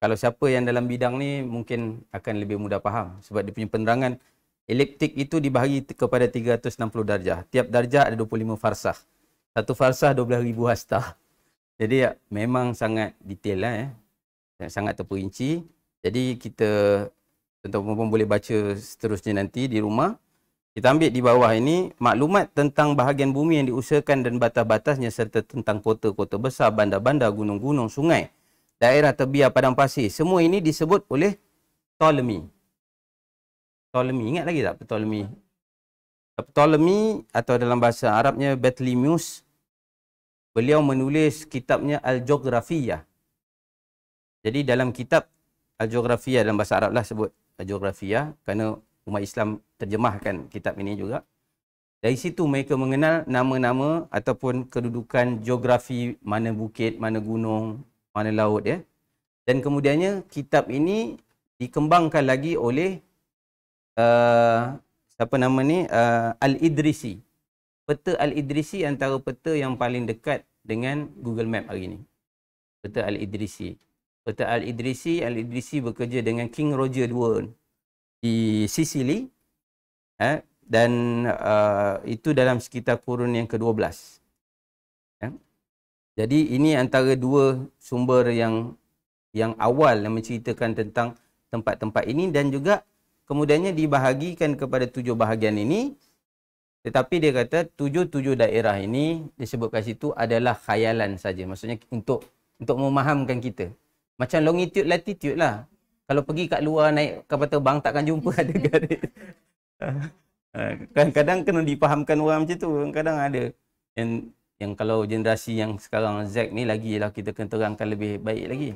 kalau siapa yang dalam bidang ni mungkin akan lebih mudah faham sebab dia punya penerangan eliptik itu dibahagi kepada 360 darjah. Tiap darjah ada 25 farsah. Satu farsah 12,000 hasta. Jadi ya memang sangat detail lah ya. Sangat terperinci. Jadi kita tuan-tuan boleh baca seterusnya nanti di rumah. Kita ambil di bawah ini maklumat tentang bahagian bumi yang diusahakan dan batas-batasnya serta tentang kota-kota besar, bandar-bandar, gunung-gunung, sungai daerah tebia padang pasir. Semua ini disebut oleh Ptolemy. Ptolemy, ingat lagi tak Ptolemy? Ptolemy atau dalam bahasa Arabnya Betlemius, beliau menulis kitabnya Al-Geografiyah. Jadi dalam kitab Al-Geografiyah dalam bahasa Arablah sebut Al-Geografiyah kerana umat Islam terjemahkan kitab ini juga. Dari situ mereka mengenal nama-nama ataupun kedudukan geografi mana bukit, mana gunung, mana laut ya. Dan kemudiannya kitab ini dikembangkan lagi oleh uh, siapa nama ni uh, Al-Idrisi. Peta Al-Idrisi antara peta yang paling dekat dengan Google Map hari ini. Peta Al-Idrisi. Peta Al-Idrisi, Al-Idrisi bekerja dengan King Roger II di Sicily. Eh, dan uh, itu dalam sekitar kurun yang ke-12. Jadi ini antara dua sumber yang yang awal yang menceritakan tentang tempat-tempat ini dan juga kemudiannya dibahagikan kepada tujuh bahagian ini. Tetapi dia kata tujuh-tujuh daerah ini disebutkan situ adalah khayalan saja. Maksudnya untuk untuk memahamkan kita. Macam longitude latitude lah. Kalau pergi kat luar naik kapal terbang takkan jumpa ada garis. Ah, ah, kan kadang-kadang kena dipahamkan orang macam tu. Kadang-kadang ada. And yang kalau generasi yang sekarang Z ni lagi lah kita kena terangkan lebih baik lagi.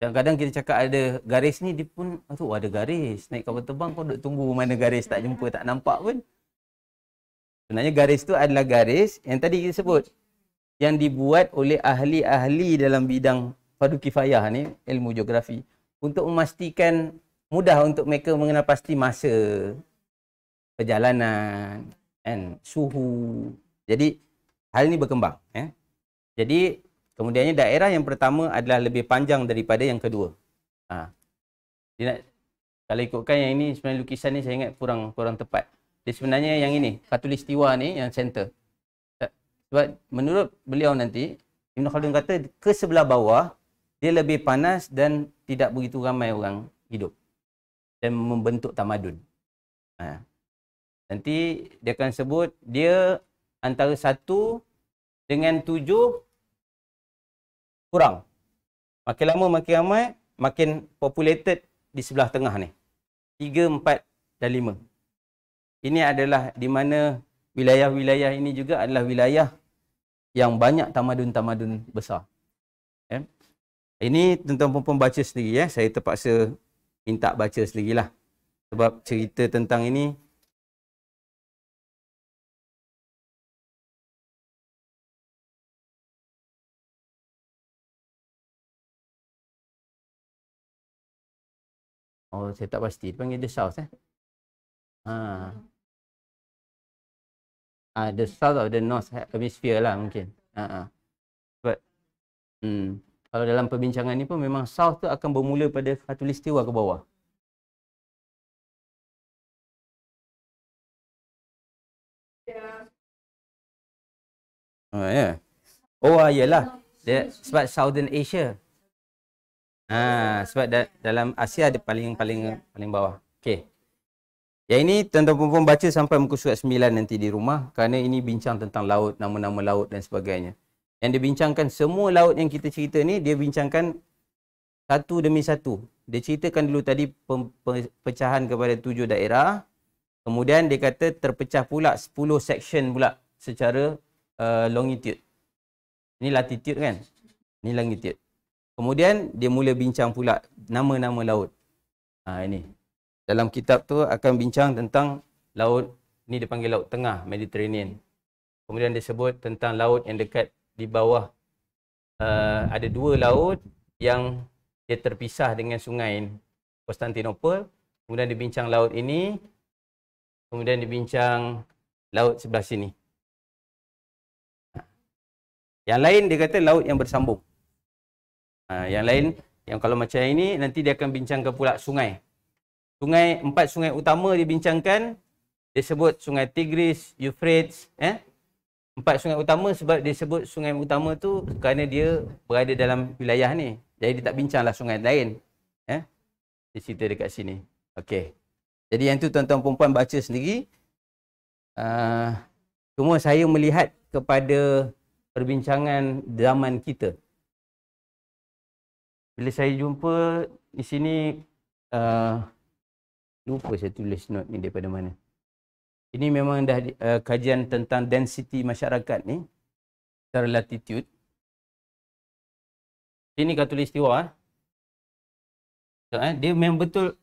Kadang-kadang kita cakap ada garis ni, dia pun, tu oh, ada garis. Naik kapal terbang, kau duduk tunggu mana garis tak jumpa, tak nampak pun. Sebenarnya garis tu adalah garis yang tadi kita sebut. Yang dibuat oleh ahli-ahli dalam bidang padu kifayah ni, ilmu geografi. Untuk memastikan, mudah untuk mereka mengenal pasti masa, perjalanan, and suhu. Jadi, hal ini berkembang. Ya. Jadi kemudiannya daerah yang pertama adalah lebih panjang daripada yang kedua. Ha. Dia nak, kalau ikutkan yang ini sebenarnya lukisan ini saya ingat kurang kurang tepat. Dia sebenarnya yang ini, katulistiwa ni yang center. Sebab menurut beliau nanti, Ibn Khaldun kata ke sebelah bawah, dia lebih panas dan tidak begitu ramai orang hidup. Dan membentuk tamadun. Ha. Nanti dia akan sebut, dia antara satu dengan tujuh kurang. Makin lama makin ramai, makin populated di sebelah tengah ni. Tiga, empat dan lima. Ini adalah di mana wilayah-wilayah ini juga adalah wilayah yang banyak tamadun-tamadun besar. Eh? Ini tuan-tuan perempuan baca sendiri. Eh? Saya terpaksa minta baca lah. Sebab cerita tentang ini Oh, saya tak pasti. Dia panggil The South eh. Ha. Ah, the South of the North Hemisphere lah mungkin. Ha -ha. But hmm, kalau dalam perbincangan ni pun memang South tu akan bermula pada khatulistiwa ke bawah. Ya. Yeah. Ya. Oh, ya. Ah, yeah. Oh, ya lah. Sebab Southern Asia. Ha, sebab da- dalam Asia ada paling paling paling bawah. Okey. Ya ini tuan-tuan perempuan baca sampai muka surat 9 nanti di rumah kerana ini bincang tentang laut, nama-nama laut dan sebagainya. Yang dibincangkan semua laut yang kita cerita ni, dia bincangkan satu demi satu. Dia ceritakan dulu tadi pecahan kepada tujuh daerah. Kemudian dia kata terpecah pula 10 section pula secara uh, longitude. Ini latitude kan? Ini longitude. Kemudian dia mula bincang pula nama-nama laut. Ha, ini. Dalam kitab tu akan bincang tentang laut. Ini dipanggil laut tengah, Mediterranean. Kemudian dia sebut tentang laut yang dekat di bawah. Uh, ada dua laut yang dia terpisah dengan sungai Konstantinopel. Kemudian dibincang laut ini. Kemudian dibincang laut sebelah sini. Ha. Yang lain dia kata laut yang bersambung. Ah, yang lain yang kalau macam ini nanti dia akan bincangkan pula sungai. Sungai empat sungai utama dibincangkan dia sebut sungai Tigris, Euphrates, eh. Empat sungai utama sebab dia sebut sungai utama tu kerana dia berada dalam wilayah ni. Jadi dia tak bincanglah sungai lain. Eh. Dia cerita dekat sini. Okey. Jadi yang tu tuan-tuan perempuan baca sendiri. Uh, cuma saya melihat kepada perbincangan zaman kita bila saya jumpa di sini uh, lupa saya tulis note ni daripada mana ini memang dah uh, kajian tentang density masyarakat ni secara latitude ini katulistiwa eh. So, eh, dia memang betul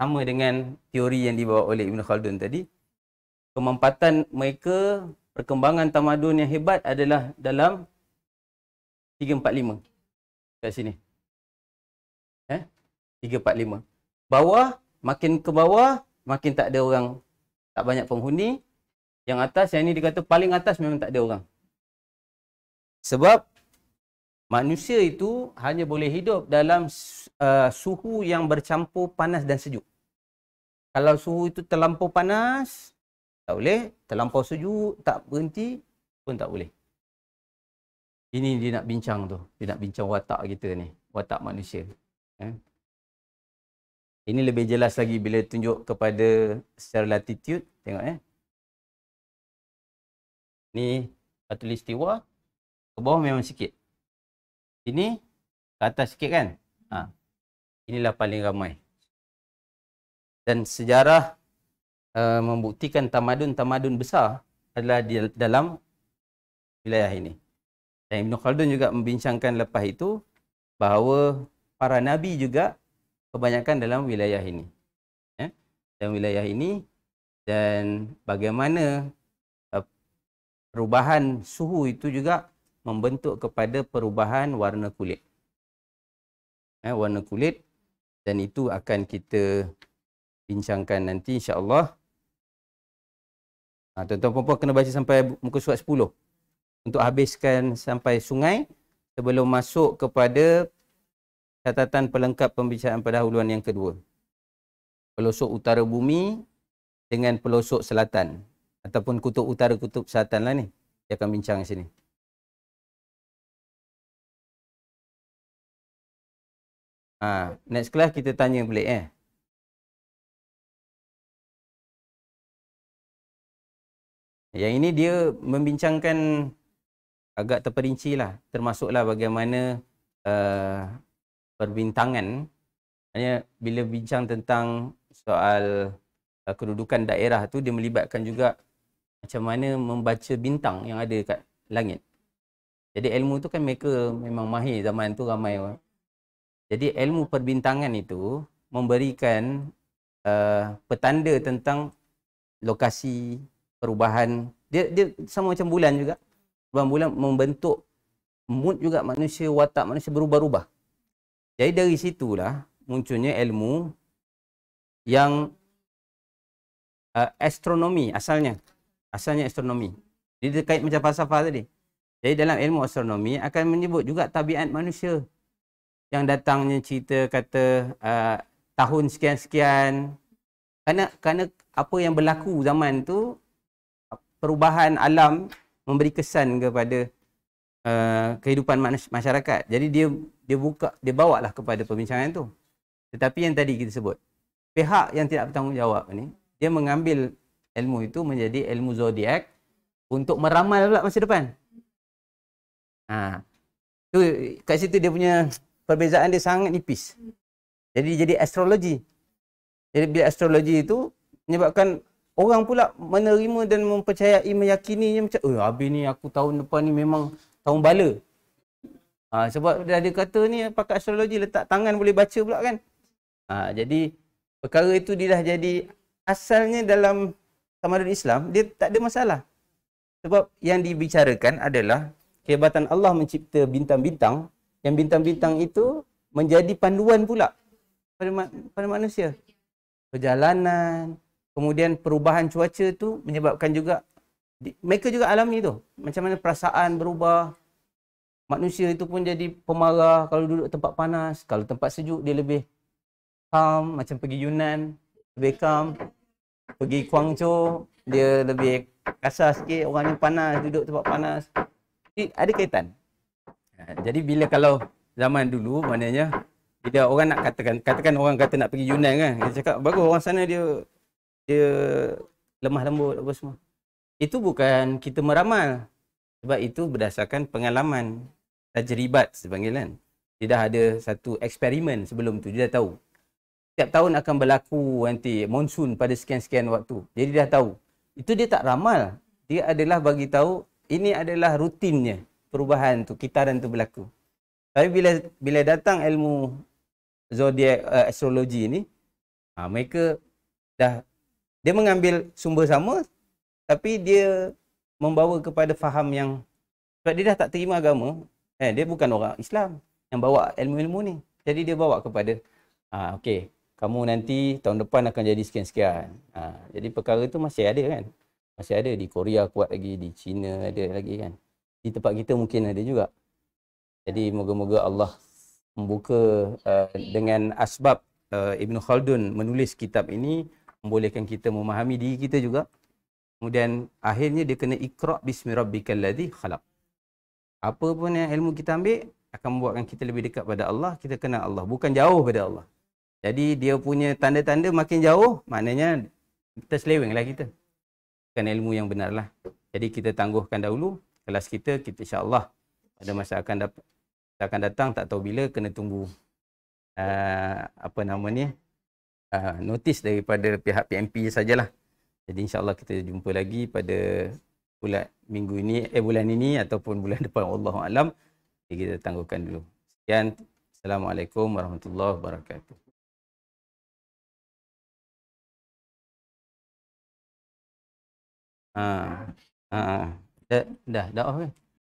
sama dengan teori yang dibawa oleh Ibn Khaldun tadi kemampatan mereka perkembangan tamadun yang hebat adalah dalam 345 kat sini. Eh? 3 4 5. Bawah makin ke bawah makin tak ada orang, tak banyak penghuni. Yang atas yang ni dia kata paling atas memang tak ada orang. Sebab manusia itu hanya boleh hidup dalam uh, suhu yang bercampur panas dan sejuk. Kalau suhu itu terlampau panas, tak boleh. Terlampau sejuk, tak berhenti pun tak boleh ini dia nak bincang tu dia nak bincang watak kita ni watak manusia eh? ini lebih jelas lagi bila tunjuk kepada secara latitude tengok eh ni istiwa, ke bawah memang sikit ini ke atas sikit kan ha. inilah paling ramai dan sejarah uh, membuktikan tamadun-tamadun besar adalah di dalam wilayah ini. Dan Ibn Khaldun juga membincangkan lepas itu bahawa para nabi juga kebanyakan dalam wilayah ini. Ya? Dalam wilayah ini dan bagaimana eh, perubahan suhu itu juga membentuk kepada perubahan warna kulit. Eh, warna kulit dan itu akan kita bincangkan nanti Insyaallah. allah Ha, tuan-tuan puan-puan kena baca sampai muka surat 10 untuk habiskan sampai sungai sebelum masuk kepada catatan pelengkap pembicaraan pendahuluan yang kedua. Pelosok utara bumi dengan pelosok selatan ataupun kutub utara kutub selatan lah ni. Saya akan bincang di sini. Ha, next class kita tanya balik eh. Yang ini dia membincangkan agak terperinci lah termasuklah bagaimana uh, perbintangan hanya bila bincang tentang soal uh, kedudukan daerah tu dia melibatkan juga macam mana membaca bintang yang ada kat langit jadi ilmu tu kan mereka memang mahir zaman tu ramai orang jadi ilmu perbintangan itu memberikan uh, petanda tentang lokasi perubahan dia dia sama macam bulan juga bulan-bulan membentuk mood juga manusia, watak manusia berubah-ubah. Jadi dari situlah munculnya ilmu yang uh, astronomi asalnya. Asalnya astronomi. Dia terkait macam falsafah tadi. Jadi dalam ilmu astronomi akan menyebut juga tabiat manusia yang datangnya cerita kata uh, tahun sekian-sekian. Kerana, kerana apa yang berlaku zaman tu perubahan alam memberi kesan kepada uh, kehidupan masyarakat. Jadi dia dia buka dia bawa lah kepada perbincangan tu. Tetapi yang tadi kita sebut, pihak yang tidak bertanggungjawab ni, dia mengambil ilmu itu menjadi ilmu zodiak untuk meramal pula masa depan. Ha. Tu kat situ dia punya perbezaan dia sangat nipis. Jadi jadi astrologi. Jadi bila astrologi itu menyebabkan orang pula menerima dan mempercayai meyakininya macam eh habis ni aku tahun depan ni memang tahun bala. Ha, sebab dah dia kata ni pakai astrologi letak tangan boleh baca pula kan. Ha, jadi perkara itu dia dah jadi asalnya dalam tamadun Islam dia tak ada masalah. Sebab yang dibicarakan adalah kehebatan Allah mencipta bintang-bintang yang bintang-bintang itu menjadi panduan pula pada, pada manusia. Perjalanan, kemudian perubahan cuaca tu menyebabkan juga mereka juga alami tu macam mana perasaan berubah manusia itu pun jadi pemarah kalau duduk tempat panas kalau tempat sejuk dia lebih calm macam pergi Yunan lebih calm pergi Kuangco dia lebih kasar sikit orang yang panas duduk tempat panas jadi, ada kaitan ha, jadi bila kalau zaman dulu maknanya bila orang nak katakan katakan orang kata nak pergi Yunan kan dia cakap bagus orang sana dia dia lemah lembut apa semua. Itu bukan kita meramal. Sebab itu berdasarkan pengalaman. Tajribat sepanggil kan. Dia dah ada satu eksperimen sebelum tu. Dia dah tahu. Setiap tahun akan berlaku nanti monsun pada sekian-sekian waktu. Jadi dah tahu. Itu dia tak ramal. Dia adalah bagi tahu ini adalah rutinnya perubahan tu, kitaran tu berlaku. Tapi bila bila datang ilmu zodiak uh, astrologi ni, ha, mereka dah dia mengambil sumber sama tapi dia membawa kepada faham yang sebab dia dah tak terima agama eh dia bukan orang Islam yang bawa ilmu-ilmu ni jadi dia bawa kepada ah okey kamu nanti tahun depan akan jadi sekian-sekian ha, jadi perkara tu masih ada kan masih ada di Korea kuat lagi di China ada lagi kan di tempat kita mungkin ada juga jadi moga-moga Allah membuka uh, dengan asbab uh, Ibn Khaldun menulis kitab ini membolehkan kita memahami diri kita juga. Kemudian akhirnya dia kena ikra bismi rabbikal ladzi khalaq. Apa pun yang ilmu kita ambil akan membuatkan kita lebih dekat pada Allah, kita kenal Allah, bukan jauh pada Allah. Jadi dia punya tanda-tanda makin jauh, maknanya terselewenglah kita. Bukan ilmu yang benarlah. Jadi kita tangguhkan dahulu kelas kita, kita insya-Allah pada masa akan dapat akan datang tak tahu bila kena tunggu uh, apa namanya? uh, ah, notis daripada pihak PMP sajalah. Jadi insyaAllah kita jumpa lagi pada bulan minggu ini, eh bulan ini ataupun bulan depan Allah Alam. Jadi kita tangguhkan dulu. Sekian. Assalamualaikum warahmatullahi wabarakatuh. Ha. Ha. dah, dah, dah.